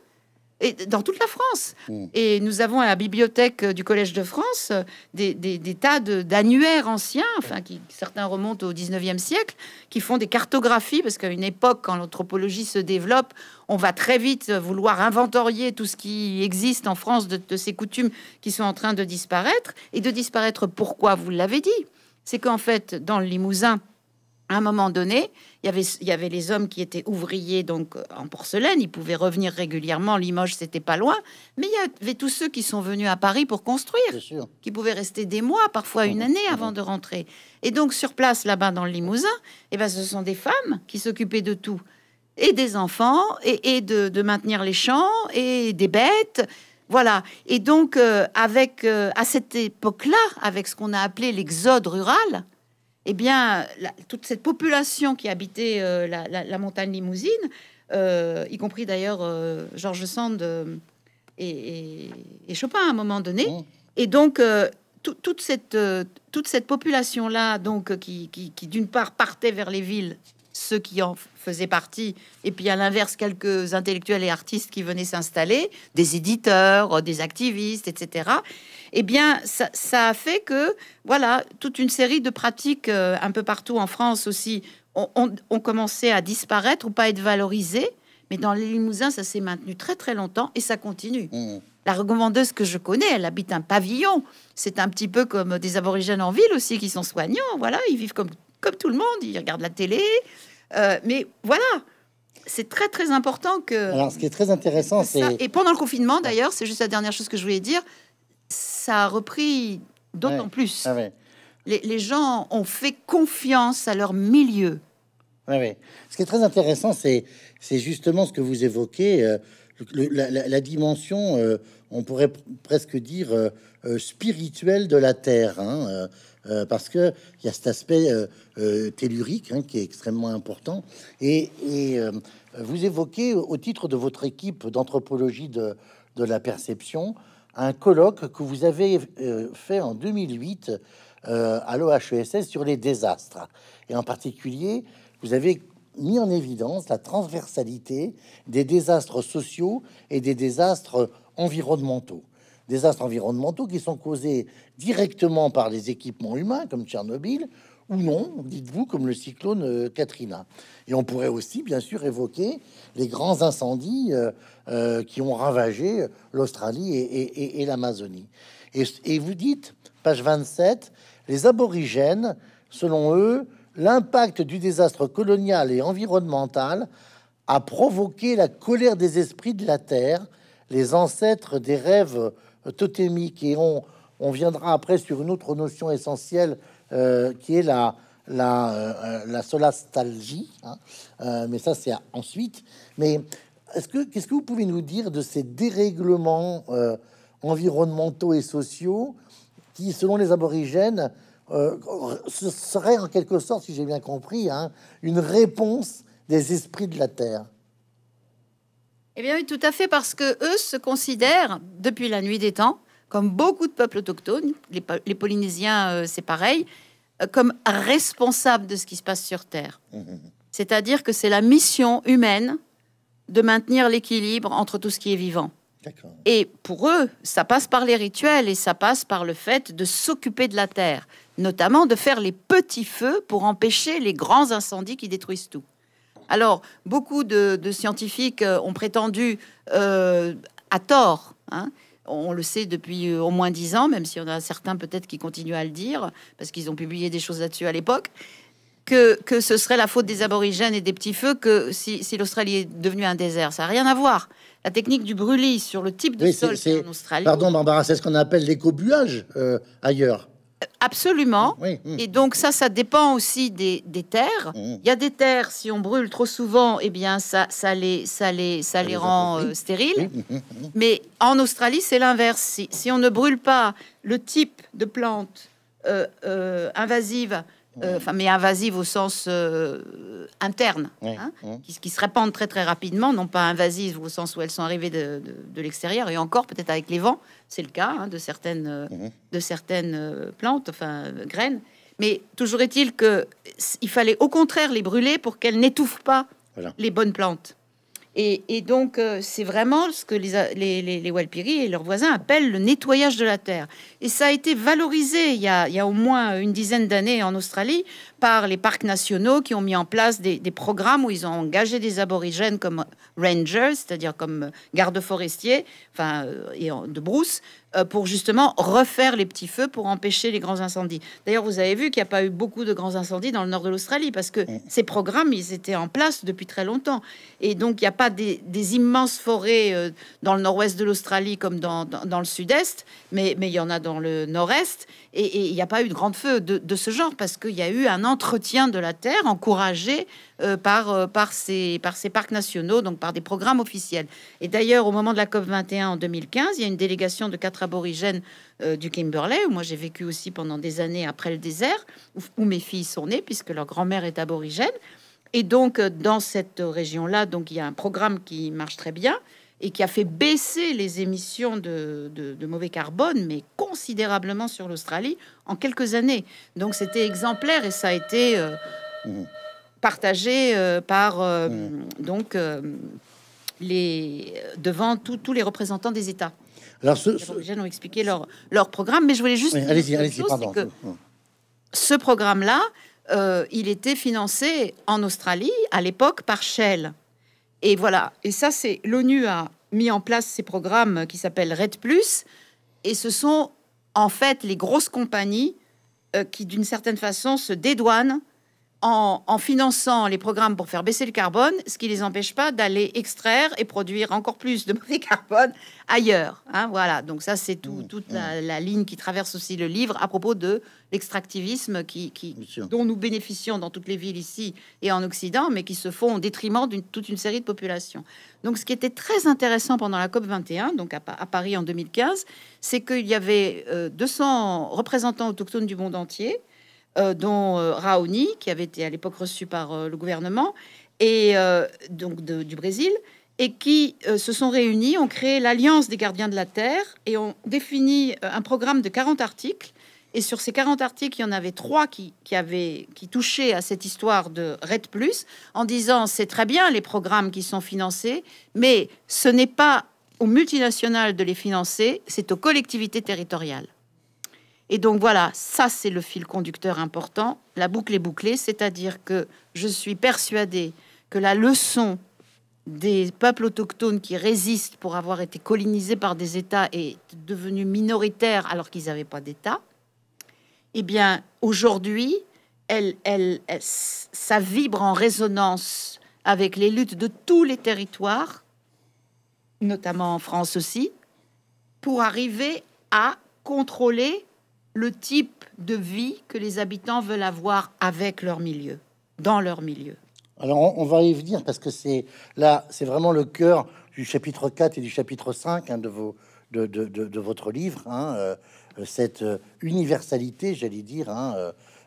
dans toute la France. Mm. Et nous avons à la bibliothèque euh, du Collège de France euh, des, tas d'annuaires anciens, enfin, qui, certains remontent au 19e siècle, qui font des cartographies, parce qu'à une époque, quand l'anthropologie se développe, on va très vite euh, vouloir inventorier tout ce qui existe en France de, de ces coutumes qui sont en train de disparaître. Et de disparaître, pourquoi Vous l'avez dit. C'est qu'en fait, dans le Limousin, à un moment donné, il y, avait, les hommes qui étaient ouvriers donc euh, en porcelaine, ils pouvaient revenir régulièrement. Limoges, c'était pas loin. Mais il y avait tous ceux qui sont venus à Paris pour construire, qui pouvaient rester des mois, parfois une année avant de rentrer. Et donc sur place, là-bas dans le Limousin, eh ben, ce sont des femmes qui s'occupaient de tout et des enfants, et, de, maintenir les champs, et des bêtes. Voilà. Et donc, euh, avec, euh, à cette époque-là, avec ce qu'on a appelé l'exode rural, eh bien, toute cette population qui habitait euh, la, montagne limousine, euh, y compris d'ailleurs euh, Georges Sand et, Chopin à un moment donné, et donc toute cette, toute cette population-là, donc qui, qui d'une part partait vers les villes, ceux qui en faisait partie, et puis à l'inverse, quelques intellectuels et artistes qui venaient s'installer, des éditeurs, euh, des activistes, etc. Eh bien, ça, a fait que, voilà, toute une série de pratiques euh, un peu partout en France aussi ont, commencé à disparaître ou pas être valorisées. Mais dans les Limousins, ça s'est maintenu très très longtemps et ça continue. Mmh. La recommandeuse que je connais, elle habite un pavillon. C'est un petit peu comme des aborigènes en ville aussi qui sont soignants. Voilà, ils vivent comme, comme tout le monde. Ils regardent la télé, euh, mais voilà, c'est très très important que. Alors, ce qui est très intéressant, c'est. Et pendant le confinement, d'ailleurs, c'est juste la dernière chose que je voulais dire. Ça a repris d'autant plus. Ah les, gens ont fait confiance à leur milieu. Ah ouais. Ce qui est très intéressant, c'est justement ce que vous évoquez, euh, la, dimension, euh, on pourrait presque dire, spirituelle de la Terre. Hein, euh, parce que il y a cet aspect euh, euh, tellurique hein, qui est extrêmement important. Et, vous évoquez, au titre de votre équipe d'anthropologie de, la perception, un colloque que vous avez fait en 2008 à l'OHESS sur les désastres. Et en particulier, vous avez mis en évidence la transversalité des désastres sociaux et des désastres environnementaux désastres environnementaux qui sont causés directement par les équipements humains, comme Tchernobyl, ou non, dites-vous, comme le cyclone euh, Katrina. Et on pourrait aussi, bien sûr, évoquer les grands incendies euh, euh, qui ont ravagé l'Australie et, et, et l'Amazonie. Et, vous dites, page 27, les aborigènes, selon eux, l'impact du désastre colonial et environnemental a provoqué la colère des esprits de la terre, les ancêtres des rêves totémique. Et on, viendra après sur une autre notion essentielle euh, qui est la, la, euh, solastalgie. Hein. Euh, mais ça, c'est ensuite. Mais est-ce que, qu'est-ce que vous pouvez nous dire de ces dérèglements environnementaux et sociaux qui, selon les aborigènes, seraient en quelque sorte, si j'ai bien compris, hein, une réponse des esprits de la Terre eh bien oui, tout à fait, parce que eux se considèrent, depuis la nuit des temps, comme beaucoup de peuples autochtones, les, Polynésiens euh, c'est pareil, euh, comme responsables de ce qui se passe sur Terre. Mmh, mmh, mmh. C'est-à-dire que c'est la mission humaine de maintenir l'équilibre entre tout ce qui est vivant. Et pour eux, ça passe par les rituels et ça passe par le fait de s'occuper de la terre, notamment de faire les petits feux pour empêcher les grands incendies qui détruisent tout. Alors, beaucoup de, scientifiques euh, ont prétendu, euh, à tort, hein. on le sait depuis euh, au moins dix ans, même si on a certains peut-être qui continuent à le dire, parce qu'ils ont publié des choses là-dessus à l'époque, que, ce serait la faute des aborigènes et des petits feux que si, l'Australie est devenue un désert. Ça n'a rien à voir. La technique du brûlis sur le type de sol en Australie. Pardon, Barbara, c'est ce qu'on appelle l'éco-buage ailleurs. Absolument. Et donc ça, ça dépend aussi des, terres. Mmh. Il y a des terres, si on brûle trop souvent, et eh bien ça, ça les, ça les, ça, rend euh, stériles. Mais en Australie, c'est l'inverse. Si, on ne brûle pas le type de plante euh, euh, invasive euh, enfin mais invasive au sens euh, interne, hein, qui, se répandent très très rapidement, non pas invasives au sens où elles sont arrivées de, l'extérieur, et encore peut-être avec les vents, c'est le cas hein, de certaines, euh, mhm. de certaines plantes, enfin graines. Mais toujours est-il que il fallait au contraire les brûler pour qu'elles n'étouffent pas les bonnes plantes. Et, donc, euh, c'est vraiment ce que les, Walpiri et leurs voisins appellent le nettoyage de la terre. Et ça a été valorisé il y a au moins une dizaine d'années en Australie par les parcs nationaux qui ont mis en place des, programmes où ils ont engagé des aborigènes comme rangers, c'est-à-dire comme gardes forestiers, enfin, euh, et de brousse, euh, pour justement refaire les petits feux pour empêcher les grands incendies. D'ailleurs, vous avez vu qu'il n'y a pas eu beaucoup de grands incendies dans le nord de l'Australie parce que mm. ces programmes, ils étaient en place depuis très longtemps. Et donc, il n'y a pas des, immenses forêts euh, dans le nord-ouest de l'Australie comme dans, le sud-est, mais, mais il y en a dans le nord-est. Et il n'y a pas eu de grande feu de, ce genre parce qu'il y a eu un entretien de la terre encouragé euh, par, euh, par, ces, par ces parcs nationaux, donc par des programmes officiels. Et d'ailleurs, au moment de la COP 21 en 2015, il y a une délégation de quatre aborigènes euh, du Kimberley, où moi j'ai vécu aussi pendant des années après le désert, où, où mes filles sont nées, puisque leur grand-mère est aborigène. Et donc, dans cette région-là, donc il y a un programme qui marche très bien et qui a fait baisser les émissions de, mauvais carbone, mais considérablement sur l'Australie en quelques années. Donc c'était exemplaire et ça a été euh, partagé euh, par euh, donc les devant tous les représentants des États. Alors, ce, ce... ont expliqué leur, leur programme, mais je voulais juste. allez-y, allez-y, pardon. ce programme-là, il était financé en Australie à l'époque par Shell. Et voilà. Et ça, c'est l'ONU a mis en place ces programmes qui s'appellent Red Plus. Et ce sont en fait les grosses compagnies euh, qui, d'une certaine façon, se dédouanent en, finançant les programmes pour faire baisser le carbone, ce qui ne les empêche pas d'aller extraire et produire encore plus de mauvais carbone ailleurs. Hein, voilà, donc ça c'est mm, toute mm. La, ligne qui traverse aussi le livre à propos de l'extractivisme dont nous bénéficions dans toutes les villes ici et en Occident, mais qui se font au détriment d'une toute une série de populations. Donc ce qui était très intéressant pendant la COP 21, donc à, Paris en 2015, c'est qu'il y avait 200 euh, représentants autochtones du monde entier euh, dont euh, Raoni, qui avait été à l'époque reçu par euh, le gouvernement, et donc du Brésil, et qui se sont réunis, ont créé l'Alliance des gardiens de la Terre et ont défini un programme de 40 articles et sur ces 40 articles, il y en avait trois qui, qui touchaient à cette histoire de RED, Plus, en disant c'est très bien les programmes qui sont financés, mais ce n'est pas aux multinationales de les financer, c'est aux collectivités territoriales. Et donc voilà, ça c'est le fil conducteur important. La boucle est bouclée, c'est-à-dire que je suis persuadée que la leçon des peuples autochtones qui résistent pour avoir été colonisés par des États et devenus minoritaires alors qu'ils n'avaient pas d'État, eh bien aujourd'hui, elle, elle, ça vibre en résonance avec les luttes de tous les territoires, notamment en France aussi, pour arriver à contrôler le type de vie que les habitants veulent avoir avec leur milieu, dans leur milieu. Alors on, va y venir parce que c'est là, c'est vraiment le cœur du chapitre 4 et du chapitre 5 hein, de, vos, de, votre livre, hein, euh, cette euh, universalité, j'allais dire, hein,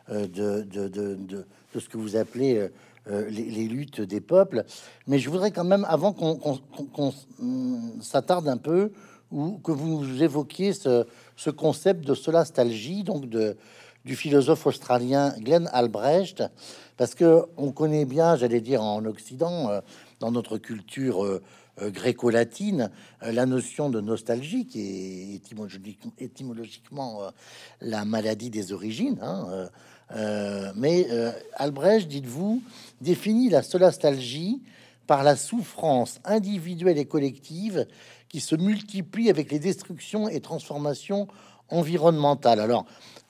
euh, de, ce que vous appelez les, luttes des peuples. Mais je voudrais quand même, avant qu'on s'attarde un peu, ou que vous évoquiez ce, ce concept de solastalgie, donc de, du philosophe australien Glenn Albrecht, parce que on connaît bien, j'allais dire en Occident, euh, dans notre culture euh, euh, gréco-latine, la notion de nostalgie qui est étymologiquement, la maladie des origines. Hein, mais Albrecht, dites-vous, définit la solastalgie par la souffrance individuelle et collective qui se multiplient avec les destructions et transformations environnementales. Alors,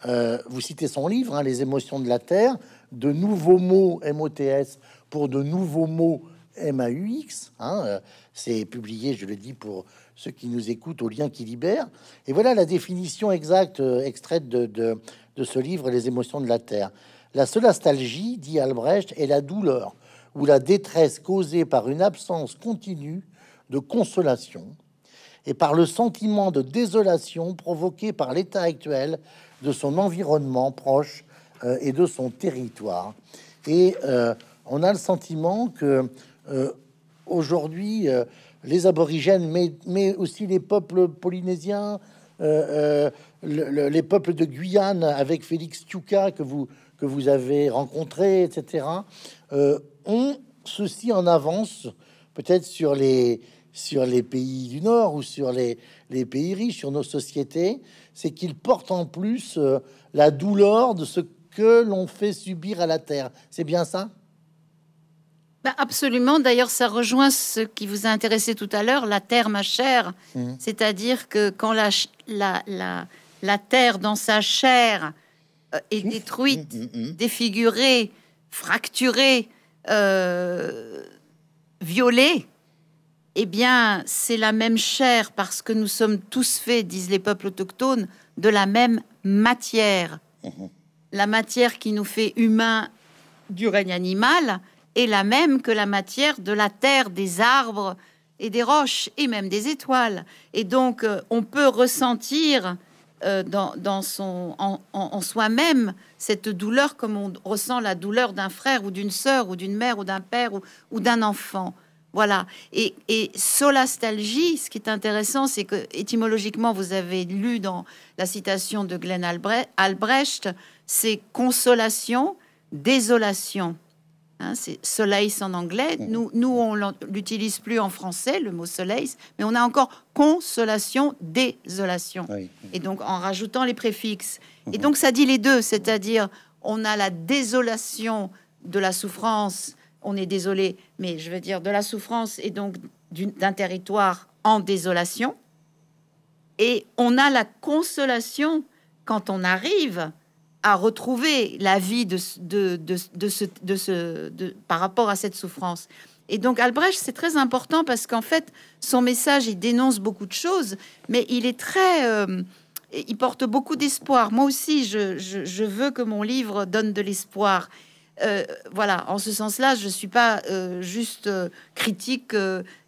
euh, vous citez son livre, hein, Les émotions de la Terre, de nouveaux mots MOTS pour de nouveaux mots MAUX. Hein, euh, c'est publié, je le dis, pour ceux qui nous écoutent, au lien qui libère. Et voilà la définition exacte euh, extraite de, de ce livre, Les émotions de la Terre. La seule nostalgie, dit Albrecht, est la douleur ou la détresse causée par une absence continue de consolation, et par le sentiment de désolation provoqué par l'état actuel de son environnement proche euh, et de son territoire. Et euh, on a le sentiment que euh, aujourd'hui, les aborigènes, mais, aussi les peuples polynésiens, les peuples de Guyane avec Félix Tchouka que vous, que vous avez rencontré, etc., ont ceci en avance peut-être sur les, sur les pays du Nord ou sur les, pays riches, sur nos sociétés, c'est qu'ils portent en plus euh, la douleur de ce que l'on fait subir à la Terre. C'est bien ça bah, Absolument. D'ailleurs, ça rejoint ce qui vous a intéressé tout à l'heure, la Terre, ma chère. Mmh. C'est-à-dire que quand la, la, Terre, dans sa chair, euh, est mmh. détruite, mmh, défigurée, fracturée, euh, violée, eh bien, c'est la même chair parce que nous sommes tous faits, disent les peuples autochtones, de la même matière. Mhm. La matière qui nous fait humains du règne animal est la même que la matière de la terre, des arbres et des roches et même des étoiles. Et donc, euh, on peut ressentir euh, en, soi-même cette douleur comme on ressent la douleur d'un frère ou d'une sœur ou d'une mère ou d'un père ou d'un enfant. Voilà. Et, solastalgie, ce qui est intéressant, c'est que étymologiquement, vous avez lu dans la citation de Glenn Albrecht, c'est consolation, désolation. Hein, c'est soleil en anglais. Mm. Nous, nous on l'utilise plus en français, le mot soleil, mais on a encore consolation, désolation. Et donc, en rajoutant les préfixes. Et mm-hmm. donc, ça dit les deux, c'est-à-dire, on a la désolation de la souffrance on est désolé, mais je veux dire de la souffrance et donc d'un territoire en désolation. Et on a la consolation quand on arrive à retrouver la vie de, par rapport à cette souffrance. Et donc Albrecht, c'est très important parce qu'en fait, son message, il dénonce beaucoup de choses, mais il est très... Euh, il porte beaucoup d'espoir. Moi aussi, je veux que mon livre donne de l'espoir. Euh, voilà, en ce sens-là, je ne suis pas euh, juste euh, critique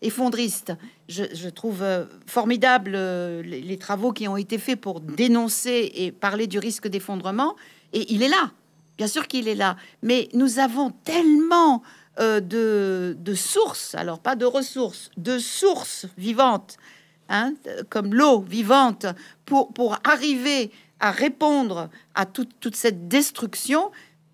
effondriste. Je, trouve formidable les, travaux qui ont été faits pour dénoncer et parler du risque d'effondrement. Et il est là, bien sûr qu'il est là. Mais nous avons tellement de, sources, alors pas de ressources, de sources vivantes, hein, comme l'eau vivante, pour, pour arriver à répondre à toute cette destruction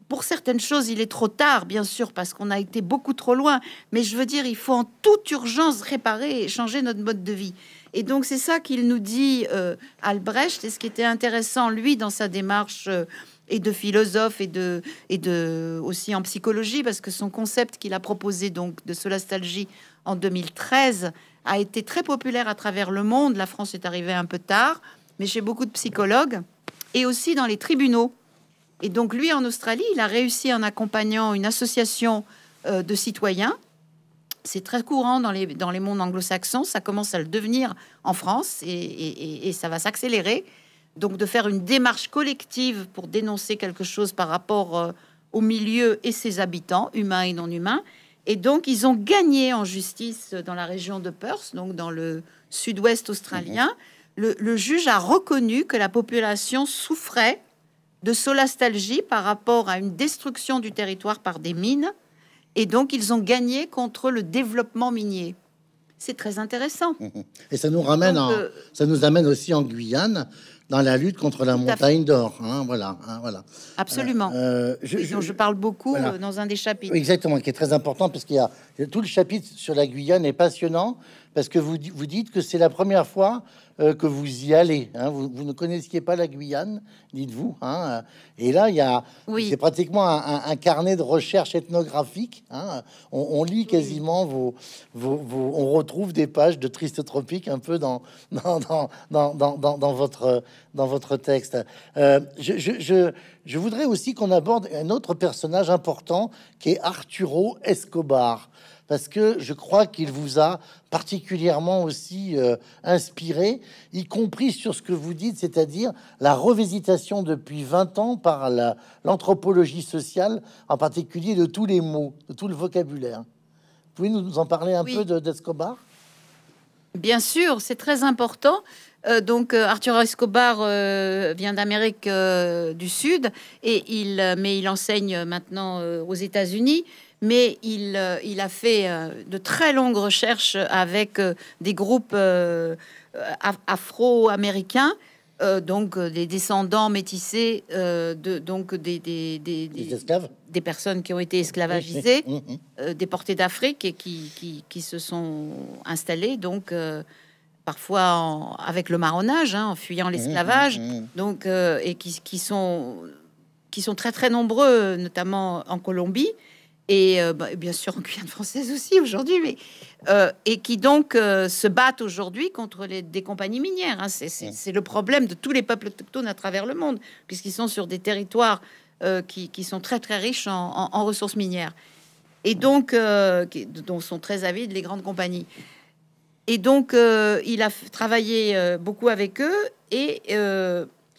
pour certaines choses, il est trop tard, bien sûr, parce qu'on a été beaucoup trop loin. Mais je veux dire, il faut en toute urgence réparer et changer notre mode de vie. Et donc, c'est ça qu'il nous dit euh, Albrecht. Et ce qui était intéressant, lui, dans sa démarche euh, et de philosophe et de, et de aussi en psychologie, parce que son concept qu'il a proposé donc de solastalgie en 2013 a été très populaire à travers le monde. La France est arrivée un peu tard, mais chez beaucoup de psychologues et aussi dans les tribunaux. Et donc lui, en Australie, il a réussi en accompagnant une association euh, de citoyens. C'est très courant dans les, dans les mondes anglo-saxons, ça commence à le devenir en France et, ça va s'accélérer. Donc de faire une démarche collective pour dénoncer quelque chose par rapport euh, au milieu et ses habitants, humains et non humains. Et donc ils ont gagné en justice dans la région de Perth, donc dans le sud-ouest australien. Mmh. Le, le, juge a reconnu que la population souffrait de solastalgie par rapport à une destruction du territoire par des mines. Et donc, ils ont gagné contre le développement minier. C'est très intéressant. Mmh, mmh. Et ça nous ramène, euh, ça nous amène aussi en Guyane dans la lutte contre la montagne d'or. Hein, voilà, hein, voilà. Absolument. Euh, euh, je, parle beaucoup dans un des chapitres. Exactement, qui est très important parce qu'il y a tout le chapitre sur la Guyane est passionnant parce que vous, vous dites que c'est la première fois euh, que vous y allez. Hein. vous, ne connaissiez pas la Guyane, dites-vous. Hein. et là, il y c'est pratiquement un, carnet de recherche ethnographique. Hein. on, lit quasiment vos, on retrouve des pages de Triste Tropique un peu dans dans, dans, dans, dans votre dans votre texte. Euh, je, je, je, je, voudrais aussi qu'on aborde un autre personnage important qui est Arturo Escobar parce que je crois qu'il vous a particulièrement aussi euh, inspiré, y compris sur ce que vous dites, c'est-à-dire la revisitation depuis 20 ans par l'anthropologie sociale, en particulier de tous les mots, de tout le vocabulaire. Pouvez nous en parler un peu d'Escobar Bien sûr, c'est très important. Euh, donc euh, Arthur Escobar vient d'Amérique du Sud et il, mais il enseigne maintenant aux États-Unis mais euh, il, a fait euh, de très longues recherches avec euh, des groupes afro-américains. donc des descendants métissés de donc des des, des, personnes qui ont été esclavagisées, déportées d'Afrique et qui, qui, qui, se sont installés donc parfois avec le marronnage, hein, en fuyant mmh, mmh, l'esclavage, mmh. donc et qui, qui, sont qui sont très très nombreux, notamment en Colombie et euh, bah, bien sûr en Guyane française aussi aujourd'hui, mais, euh, et qui donc euh, se battent aujourd'hui contre les, des compagnies minières. Hein. Mm. C'est le problème de tous les peuples autochtones à travers le monde, puisqu'ils sont sur des territoires qui, sont très très riches en, ressources minières, et mm. donc dont sont très avides les grandes compagnies. Et donc il a travaillé beaucoup avec eux et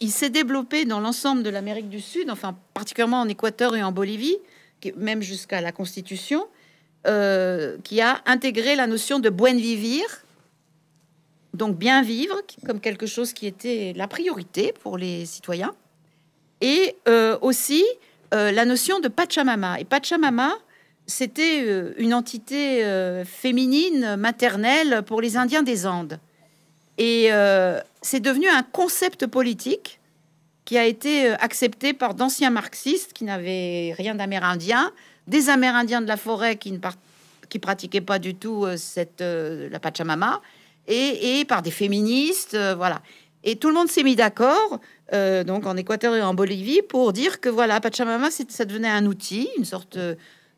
il s'est développé dans l'ensemble de l'Amérique du Sud, enfin particulièrement en Équateur et en Bolivie même jusqu'à la Constitution, euh, qui a intégré la notion de buen vivir, donc bien vivre, comme quelque chose qui était la priorité pour les citoyens, et euh, aussi euh, la notion de Pachamama. Et Pachamama, c'était une entité féminine, maternelle pour les Indiens des Andes. Et c'est devenu un concept politique qui a été euh, accepté par d'anciens marxistes qui n'avaient rien d'amérindien, des amérindiens de la forêt qui ne pratiquaient pas du tout euh, cette, euh, la Pachamama, et, par des féministes, voilà. Et tout le monde s'est mis d'accord, donc en Équateur et en Bolivie, pour dire que voilà, Pachamama, ça devenait un outil, une sorte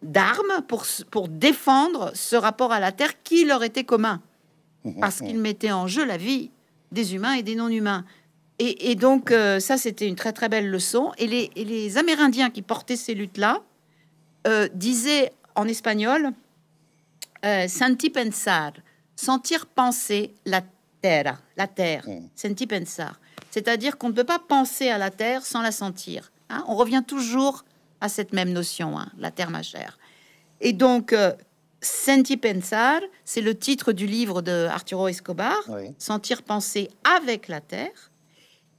d'arme pour défendre ce rapport à la terre qui leur était commun, mmh, mmh, parce mmh. qu'il mettait en jeu la vie des humains et des non-humains. Et, donc, euh, ça, c'était une très très belle leçon. Et les, Amérindiens qui portaient ces luttes-là euh, disaient en espagnol euh, pensar, sentir penser la terre, la terre, mm. sentir pensar. C'est-à-dire qu'on ne peut pas penser à la terre sans la sentir. Hein. On revient toujours à cette même notion, hein, la terre majeure. Et donc, euh, sentir pensar, c'est le titre du livre de Arturo Escobar, sentir penser avec la terre.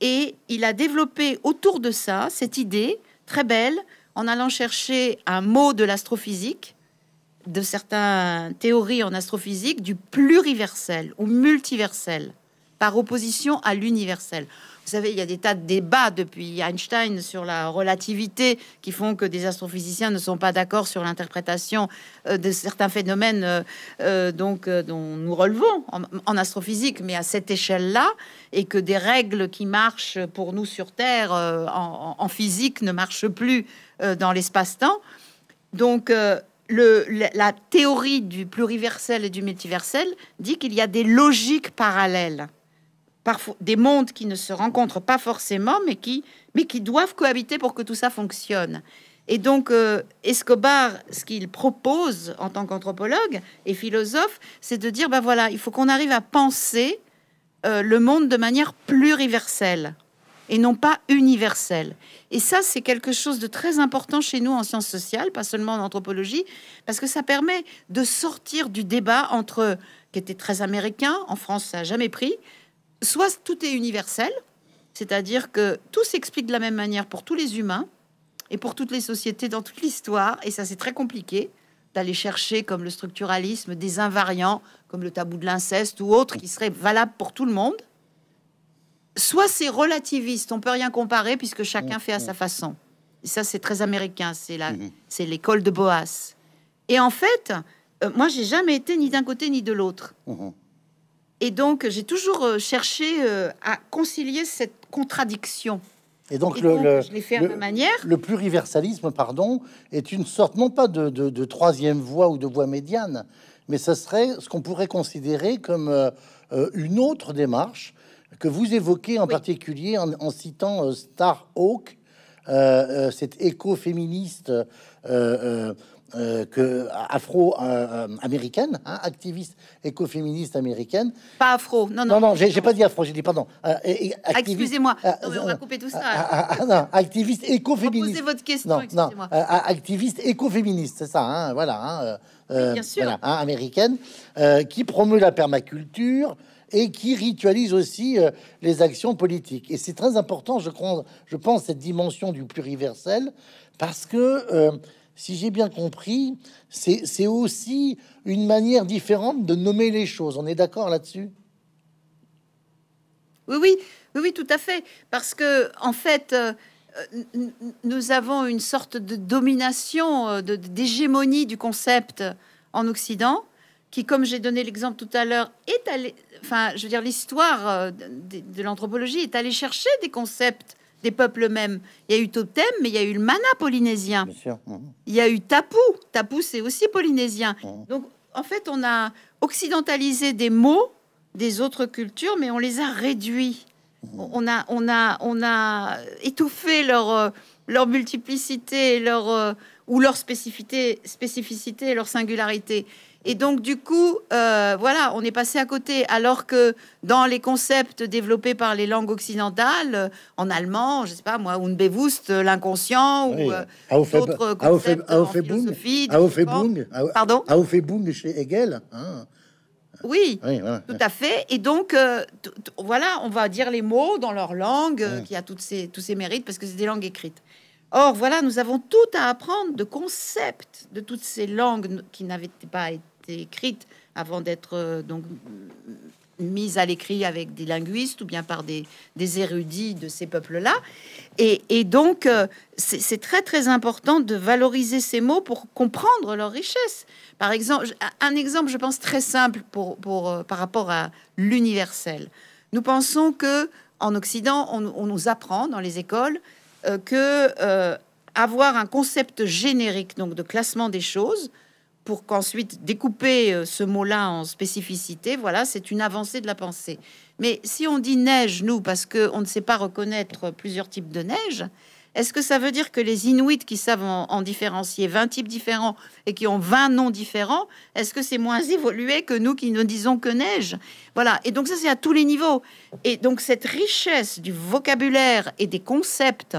Et il a développé autour de ça cette idée très belle en allant chercher un mot de l'astrophysique, de certaines théories en astrophysique, du pluriversel ou multiversel, par opposition à l'universel. Vous savez, il y a des tas de débats depuis Einstein sur la relativité qui font que des astrophysiciens ne sont pas d'accord sur l'interprétation euh, de certains phénomènes euh, euh, donc, dont nous relevons en, astrophysique, mais à cette échelle-là, et que des règles qui marchent pour nous sur Terre en, physique ne marchent plus dans l'espace-temps. Donc, la théorie du pluriversel et du multiversel dit qu'il y a des logiques parallèles des mondes qui ne se rencontrent pas forcément, mais qui, mais qui doivent cohabiter pour que tout ça fonctionne. Et donc, euh, Escobar, ce qu'il propose en tant qu'anthropologue et philosophe, c'est de dire, ben voilà, il faut qu'on arrive à penser euh, le monde de manière pluriverselle et non pas universelle. Et ça, c'est quelque chose de très important chez nous en sciences sociales, pas seulement en anthropologie, parce que ça permet de sortir du débat entre, qui était très américain, en France, ça n'a jamais pris, soit tout est universel, c'est-à-dire que tout s'explique de la même manière pour tous les humains et pour toutes les sociétés dans toute l'histoire, et ça c'est très compliqué d'aller chercher, comme le structuralisme, des invariants, comme le tabou de l'inceste ou autre, qui serait valable pour tout le monde. Soit c'est relativiste, on peut rien comparer puisque chacun mm, fait à mm. sa façon. Et ça, c'est très américain, c'est la, mm, c'est l'école de Boas. Et en fait, euh, moi, j'ai jamais été ni d'un côté ni de l'autre. Et donc, j'ai toujours euh, cherché euh, à concilier cette contradiction. Et donc, le, fait manière. Le pluriversalisme, pardon, est une sorte, non pas de, de, troisième voie ou de voie médiane, mais ce serait ce qu'on pourrait considérer comme euh, une autre démarche que vous évoquez en particulier en, citant Starhawk, euh, cette éco-féministe euh, que euh, afro-américaine, euh, hein, activiste écoféministe américaine. Pas afro, non, non. Non, non, j'ai pas dit afro, j'ai dit pardon. Ah, excusez-moi, on va couper tout ça. non, activiste écoféministe. Posez votre question, excusez-moi. activiste écoféministe, c'est ça, hein, voilà. Hein, bien sûr. américaine, qui promeut la permaculture, et qui ritualise aussi les actions politiques. Et c'est très important, je, crois, je pense, cette dimension du pluriversel, parce que si j'ai bien compris, c'est aussi une manière différente de nommer les choses. On est d'accord là-dessus oui, oui, oui, tout à fait. Parce que, en fait, euh, nous avons une sorte de domination, euh, d'hégémonie du concept en Occident, qui, comme j'ai donné l'exemple tout à l'heure, est allé, enfin, je veux dire, l'histoire euh, de, de l'anthropologie est allée chercher des concepts des peuples eux-mêmes. Il y a eu Totem, mais il y a eu le mana polynésien. Mhm. Il y a eu Tapu. Tapu, c'est aussi polynésien. Mhm. Donc, en fait, on a occidentalisé des mots des autres cultures, mais on les a réduits. Mhm. On, a, on, a, on a étouffé leur, euh, leur multiplicité leur, euh, ou leur spécificité, spécificité leur singularité. Et donc, du coup, euh, voilà, on est passé à côté. Alors que dans les concepts développés par les langues occidentales, en allemand, je sais pas moi, Unbewusst, l'inconscient, ou euh, d'autres concepts en philosophie. Pardon Aufhebung chez Hegel. Hein. Oui, tout à fait. Et donc, euh, voilà, on va dire les mots dans leur langue, qui a toutes ces, tous ces mérites, parce que c'est des langues écrites. Or, voilà, nous avons tout à apprendre de concepts de toutes ces langues qui n'avaient pas été été écrite avant d'être euh, donc mise à l'écrit avec des linguistes ou bien par des, des érudits de ces peuples-là. Et, et, donc, euh, c'est très très important de valoriser ces mots pour comprendre leur richesse. Par exemple, un exemple, je pense, très simple pour, pour euh, par rapport à l'universel. Nous pensons que en Occident, on, nous apprend dans les écoles que avoir un concept générique donc de classement des choses pour qu'ensuite découper euh, ce mot-là en spécificité, voilà, c'est une avancée de la pensée. Mais si on dit neige, nous, parce qu'on ne sait pas reconnaître plusieurs types de neige, est-ce que ça veut dire que les Inuits qui savent en, en, différencier 20 types différents et qui ont 20 noms différents, est-ce que c'est moins évolué que nous qui ne disons que neige Voilà, et donc ça c'est à tous les niveaux. Et donc cette richesse du vocabulaire et des concepts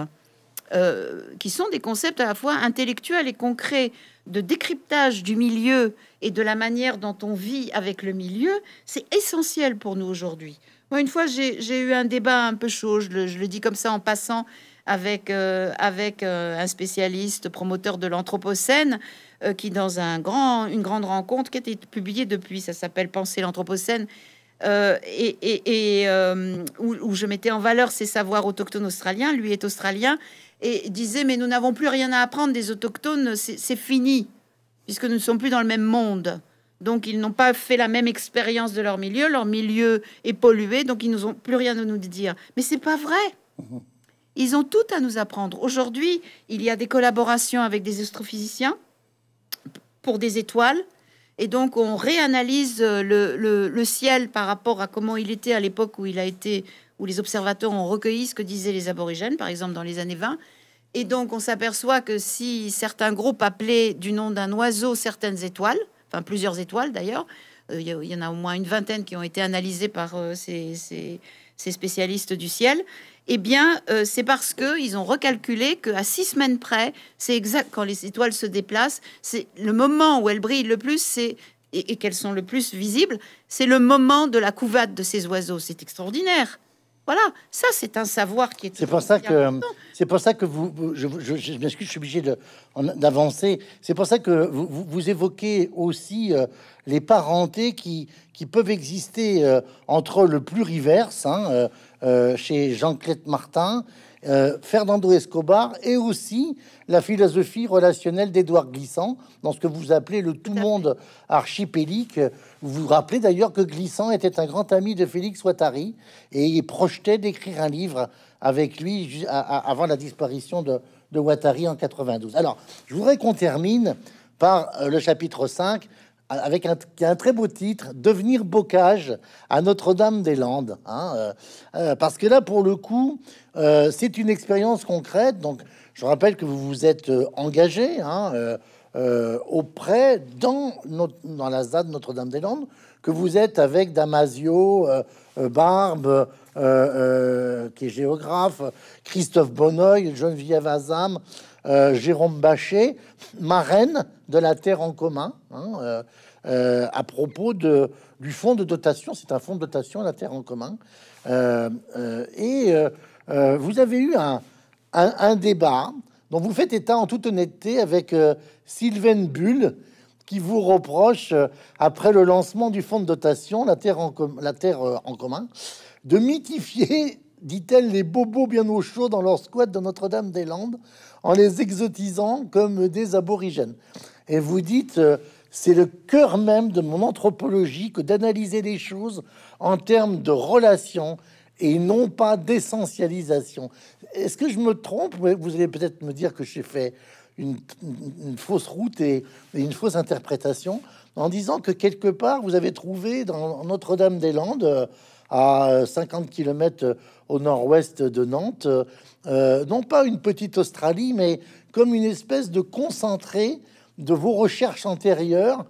euh, qui sont des concepts à la fois intellectuels et concrets de décryptage du milieu et de la manière dont on vit avec le milieu, c'est essentiel pour nous aujourd'hui. Moi, une fois, j'ai eu un débat un peu chaud, je le, dis comme ça en passant, avec, euh, avec euh, un spécialiste promoteur de l'Anthropocène, qui dans un grand, une grande rencontre qui a été publiée depuis, ça s'appelle Penser l'Anthropocène, et, où, je mettais en valeur ses savoirs autochtones australiens, lui est australien, et disait Mais nous n'avons plus rien à apprendre des autochtones, c'est fini, puisque nous ne sommes plus dans le même monde. Donc ils n'ont pas fait la même expérience de leur milieu, leur milieu est pollué, donc ils nous ont plus rien à nous dire. Mais c'est pas vrai. Mhm. Ils ont tout à nous apprendre. Aujourd'hui, il y a des collaborations avec des astrophysiciens pour des étoiles. Et donc, on réanalyse euh, le, le, ciel par rapport à comment il était à l'époque où il a été, où les observateurs ont recueilli ce que disaient les aborigènes, par exemple dans les années 20, et donc, on s'aperçoit que si certains groupes appelaient du nom d'un oiseau certaines étoiles, enfin plusieurs étoiles d'ailleurs, euh, il y, en a au moins une vingtaine qui ont été analysées par euh, ces, spécialistes du ciel, eh bien, euh, c'est parce qu'ils ont recalculé qu'à six semaines près, c'est exact quand les étoiles se déplacent, c'est le moment où elles brillent le plus, et, et qu'elles sont le plus visibles, c'est le moment de la couvade de ces oiseaux. C'est extraordinaire. Voilà, ça c'est un savoir qui est. C'est pour ça que c'est pour ça que vous, je, m'excuse, je suis obligé d'avancer. C'est pour ça que vous, évoquez aussi euh, les parentés qui qui peuvent exister euh, entre le pluriverse hein, euh, chez Jean-Claude Martin euh, Fernando Escobar et aussi la philosophie relationnelle d'Édouard Glissant dans ce que vous appelez le tout monde archipélique. Vous vous rappelez d'ailleurs que Glissant était un grand ami de Félix Ouattari et il projetait d'écrire un livre avec lui avant la disparition de, de Ouattari en 92. Alors, je voudrais qu'on termine par euh, le chapitre 5, avec un, un très beau titre, Devenir bocage à Notre-Dame-des-Landes. Hein, euh, euh, parce que là, pour le coup, euh, c'est une expérience concrète. Donc, je rappelle que vous vous êtes engagé hein, auprès, dans, notre, la ZAD Notre-Dame-des-Landes, que vous êtes avec Damasio, Barbe, qui est géographe, Christophe Bonneuil, Geneviève Azam, euh, Jérôme Bachet, marraine de la Terre en commun, hein, euh, euh, à propos du fonds de dotation. C'est un fonds de dotation à la Terre en commun. et vous avez eu un, débat dont vous faites état en toute honnêteté avec Sylvain Bull, qui vous reproche, après le lancement du fonds de dotation, la Terre en, la terre, en commun, de mythifier, dit-elle, les bobos bien au chaud dans leur squat de Notre-Dame-des-Landes en les exotisant comme des aborigènes. Et vous dites, euh, c'est le cœur même de mon anthropologie que d'analyser les choses en termes de relations et non pas d'essentialisation. Est-ce que je me trompe Vous allez peut-être me dire que j'ai fait une, fausse route et, une fausse interprétation en disant que quelque part, vous avez trouvé dans Notre-Dame-des-Landes euh, à 50 euh, km euh, au nord-ouest de Nantes, euh, non pas une petite Australie, mais comme une espèce de concentré de vos recherches antérieures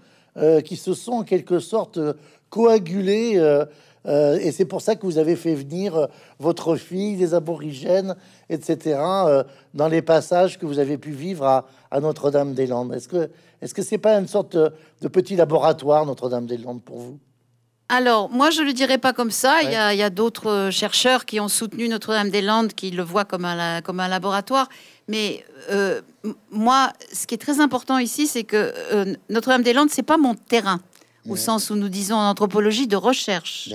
qui se sont en quelque sorte coagulées. et c'est pour ça que vous avez fait venir votre fille, les aborigènes, etc., dans les passages que vous avez pu vivre à, Notre-Dame-des-Landes. Est-ce que est ce que c'est pas une sorte de petit laboratoire, Notre-Dame-des-Landes, pour vous alors, moi, je ne le dirais pas comme ça. Il y a, d'autres euh, chercheurs qui ont soutenu Notre-Dame-des-Landes, qui le voient comme un, laboratoire. Mais euh, moi, ce qui est très important ici, c'est que euh, Notre-Dame-des-Landes, ce n'est pas mon terrain, au sens où nous disons en anthropologie de recherche.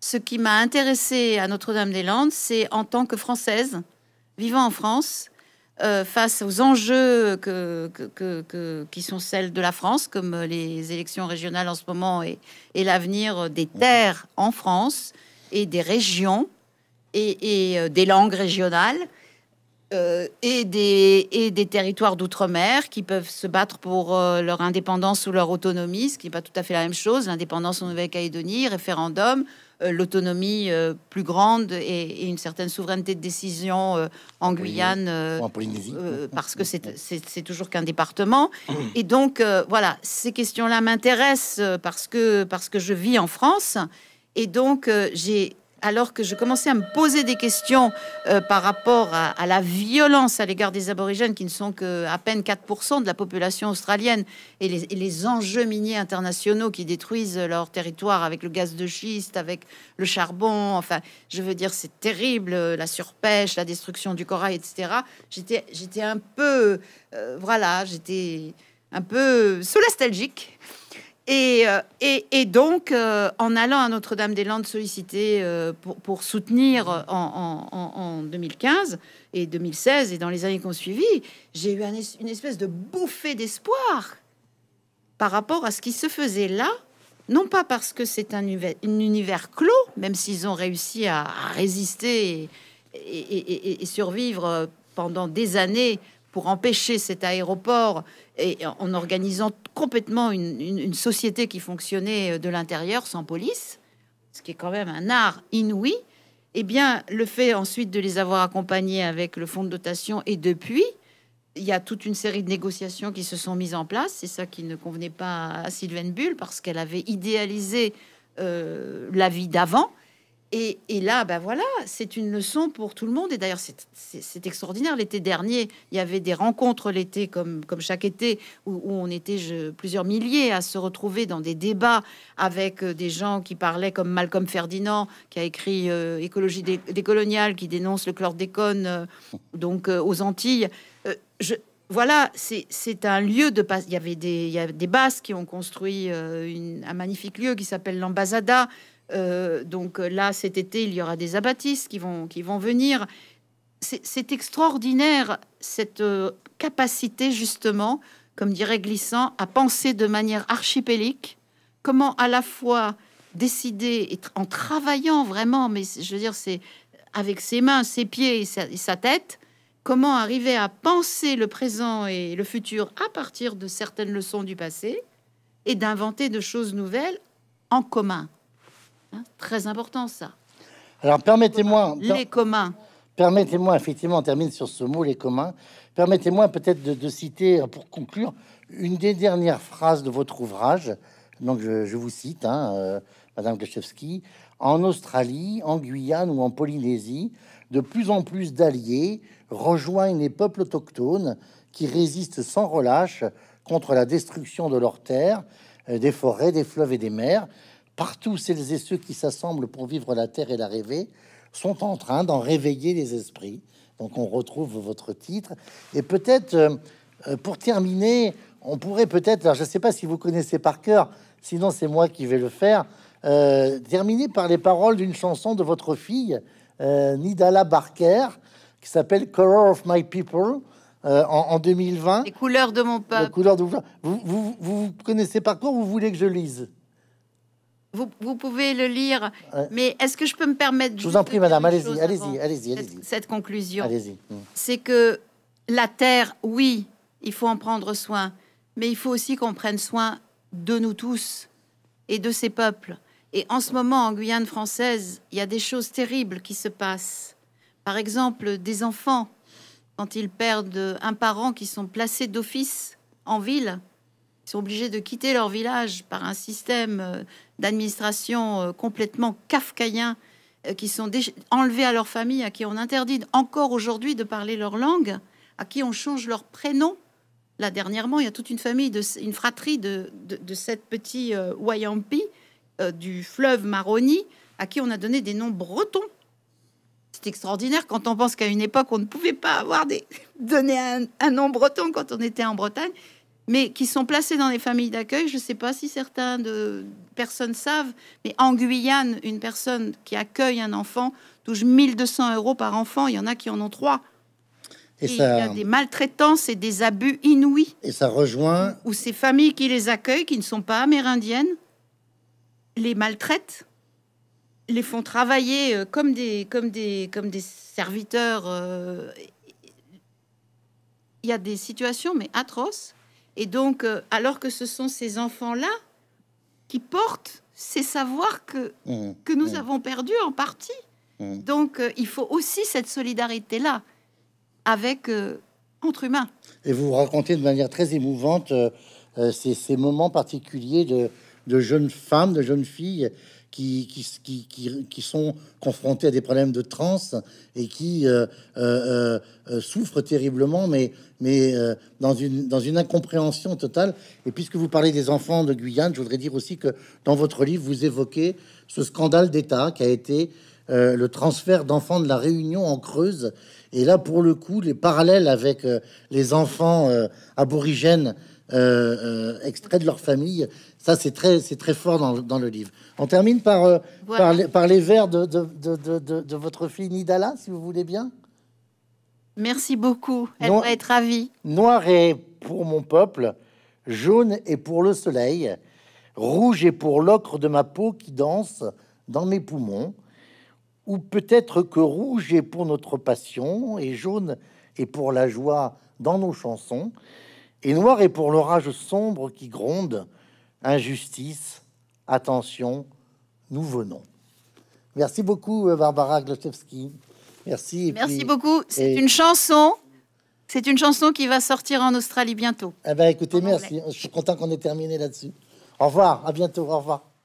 Ce qui m'a intéressée à Notre-Dame-des-Landes, c'est en tant que Française, vivant en France, euh, face aux enjeux qui sont celles de la France, comme les élections régionales en ce moment et, l'avenir des terres en France et des régions et, euh, des langues régionales. Euh, et, des, territoires d'outre-mer qui peuvent se battre pour leur indépendance ou leur autonomie, ce qui n'est pas tout à fait la même chose. L'indépendance en Nouvelle-Calédonie, référendum, euh, l'autonomie euh, plus grande et, une certaine souveraineté de décision euh, en Guyane, mm, mm, parce que mm, c'est toujours qu'un département. Et donc, voilà, ces questions-là m'intéressent parce que, parce que je vis en France. Et donc, j'ai alors que je commençais à me poser des questions euh, par rapport à, la violence à l'égard des aborigènes, qui ne sont qu'à peine 4% de la population australienne, et les, enjeux miniers internationaux qui détruisent leur territoire avec le gaz de schiste, avec le charbon, enfin, je veux dire, c'est terrible, euh, la surpêche, la destruction du corail, etc. J'étais, un peu, euh, voilà, j'étais un peu sous nostalgique. Euh, et, donc, euh, en allant à Notre-Dame-des-Landes solliciter euh, pour, soutenir en, 2015 et 2016 et dans les années qui ont suivi, j'ai eu une espèce de bouffée d'espoir par rapport à ce qui se faisait là. Non pas parce que c'est un, univers clos, même s'ils ont réussi à, résister et, survivre pendant des années pour empêcher cet aéroport et en organisant complètement une, société qui fonctionnait euh, de l'intérieur sans police, ce qui est quand même un art inouï. Eh bien, le fait ensuite de les avoir accompagnés avec le fonds de dotation et depuis, il y a toute une série de négociations qui se sont mises en place. C'est ça qui ne convenait pas à Sylvaine Bull parce qu'elle avait idéalisé euh, la vie d'avant et, là, ben voilà, c'est une leçon pour tout le monde. Et d'ailleurs, c'est extraordinaire. L'été dernier, il y avait des rencontres l'été, comme, chaque été, où, on était plusieurs milliers à se retrouver dans des débats avec euh, des gens qui parlaient, comme Malcolm Ferdinand, qui a écrit euh, Écologie décoloniale, qui dénonce le chlordécone, euh, donc aux Antilles. voilà, c'est un lieu de passe. Il y avait des, il Basques qui ont construit un magnifique lieu qui s'appelle l'Ambassada. Euh, donc euh, là, cet été, il y aura des abatistes qui vont, venir. C'est extraordinaire cette euh, capacité, justement, comme dirait Glissant, à penser de manière archipélique comment à la fois décider en travaillant vraiment, mais je veux dire, c'est avec ses mains, ses pieds et sa, tête, comment arriver à penser le présent et le futur à partir de certaines leçons du passé et d'inventer de choses nouvelles en commun. Hein, très important ça. Alors permettez-moi... Les communs. Permettez-moi, effectivement, on termine sur ce mot, les communs. Permettez-moi peut-être de, citer, euh, pour conclure, une des dernières phrases de votre ouvrage. Donc je, vous cite, hein, euh, Madame Gachevski. En Australie, en Guyane ou en Polynésie, de plus en plus d'alliés rejoignent les peuples autochtones qui résistent sans relâche contre la destruction de leurs terres, euh, des forêts, des fleuves et des mers partout celles et ceux qui s'assemblent pour vivre la terre et la rêver sont en train d'en réveiller les esprits. Donc on retrouve votre titre. Et peut-être, euh, euh, pour terminer, on pourrait peut-être, alors je ne sais pas si vous connaissez par cœur, sinon c'est moi qui vais le faire, euh, terminer par les paroles d'une chanson de votre fille, Nidala Barker, qui s'appelle Color of My People. en, 2020. Les couleurs de mon peuple. Vous, vous, vous, connaissez par vous voulez que je lise vous, pouvez le lire, mais est-ce que je peux me permettre... Je vous en prie, madame, allez-y, allez-y, allez-y. Allez cette, cette conclusion, c'est que la Terre, oui, il faut en prendre soin, mais il faut aussi qu'on prenne soin de nous tous et de ces peuples. Et en ce moment, en Guyane française, il y a des choses terribles qui se passent. Par exemple, des enfants, quand ils perdent un parent qui sont placés d'office en ville, ils sont obligés de quitter leur village par un système euh, d'administration euh, complètement kafkaïen euh, qui sont enlevés à leur famille, à qui on interdit encore aujourd'hui de parler leur langue, à qui on change leur prénom. Là, dernièrement, il y a toute une famille, de, une fratrie de, de, de sept petits Wayampi du fleuve Maroni, à qui on a donné des noms bretons. C'est extraordinaire quand on pense qu'à une époque, on ne pouvait pas avoir des, donner un nom breton quand on était en Bretagne mais qui sont placés dans les familles d'accueil. Je ne sais pas si certains de personnes savent, mais en Guyane, une personne qui accueille un enfant touche 1200 euros par enfant. Il y en a qui en ont trois. Et, Il y a des maltraitances et des abus inouïs. Et ça rejoint. où ces familles qui les accueillent, qui ne sont pas amérindiennes, les maltraitent, les font travailler euh, comme des, comme des, comme des serviteurs. Euh, il y a des situations, mais atroces et donc, euh, alors que ce sont ces enfants-là qui portent ces savoirs que, mmh, que nous mmh. avons perdus en partie. Mmh. Donc, euh, il faut aussi cette solidarité-là avec euh, entre humains. Et vous racontez de manière très émouvante ces, ces, moments particuliers de, de jeunes femmes, de jeunes filles qui, sont confrontés à des problèmes de trans et qui euh, euh, euh, souffrent terriblement, mais, dans, une, dans une incompréhension totale. Et puisque vous parlez des enfants de Guyane, je voudrais dire aussi que dans votre livre, vous évoquez ce scandale d'État qui a été le transfert d'enfants de la Réunion en Creuse. Et là, pour le coup, les parallèles avec les enfants aborigènes Extrait euh, euh, extraits de leur famille. Ça, c'est très, c'est très fort dans, le livre. On termine par, euh, par, les, vers de, de, votre fille Nidala, si vous voulez bien. Merci beaucoup. Elle être ravie. Noir est pour mon peuple, jaune est pour le soleil, rouge est pour l'ocre de ma peau qui danse dans mes poumons ou peut-être que rouge est pour notre passion et jaune est pour la joie dans nos chansons et noir est pour l'orage sombre qui gronde, injustice, attention, nous venons. Merci beaucoup, euh, Barbara Glochewski. Merci. Merci beaucoup. C'est une chanson c'est une chanson qui va sortir en Australie bientôt. Eh ben, écoutez, merci. Je suis content qu'on ait terminé là-dessus. Au revoir, à bientôt, au revoir.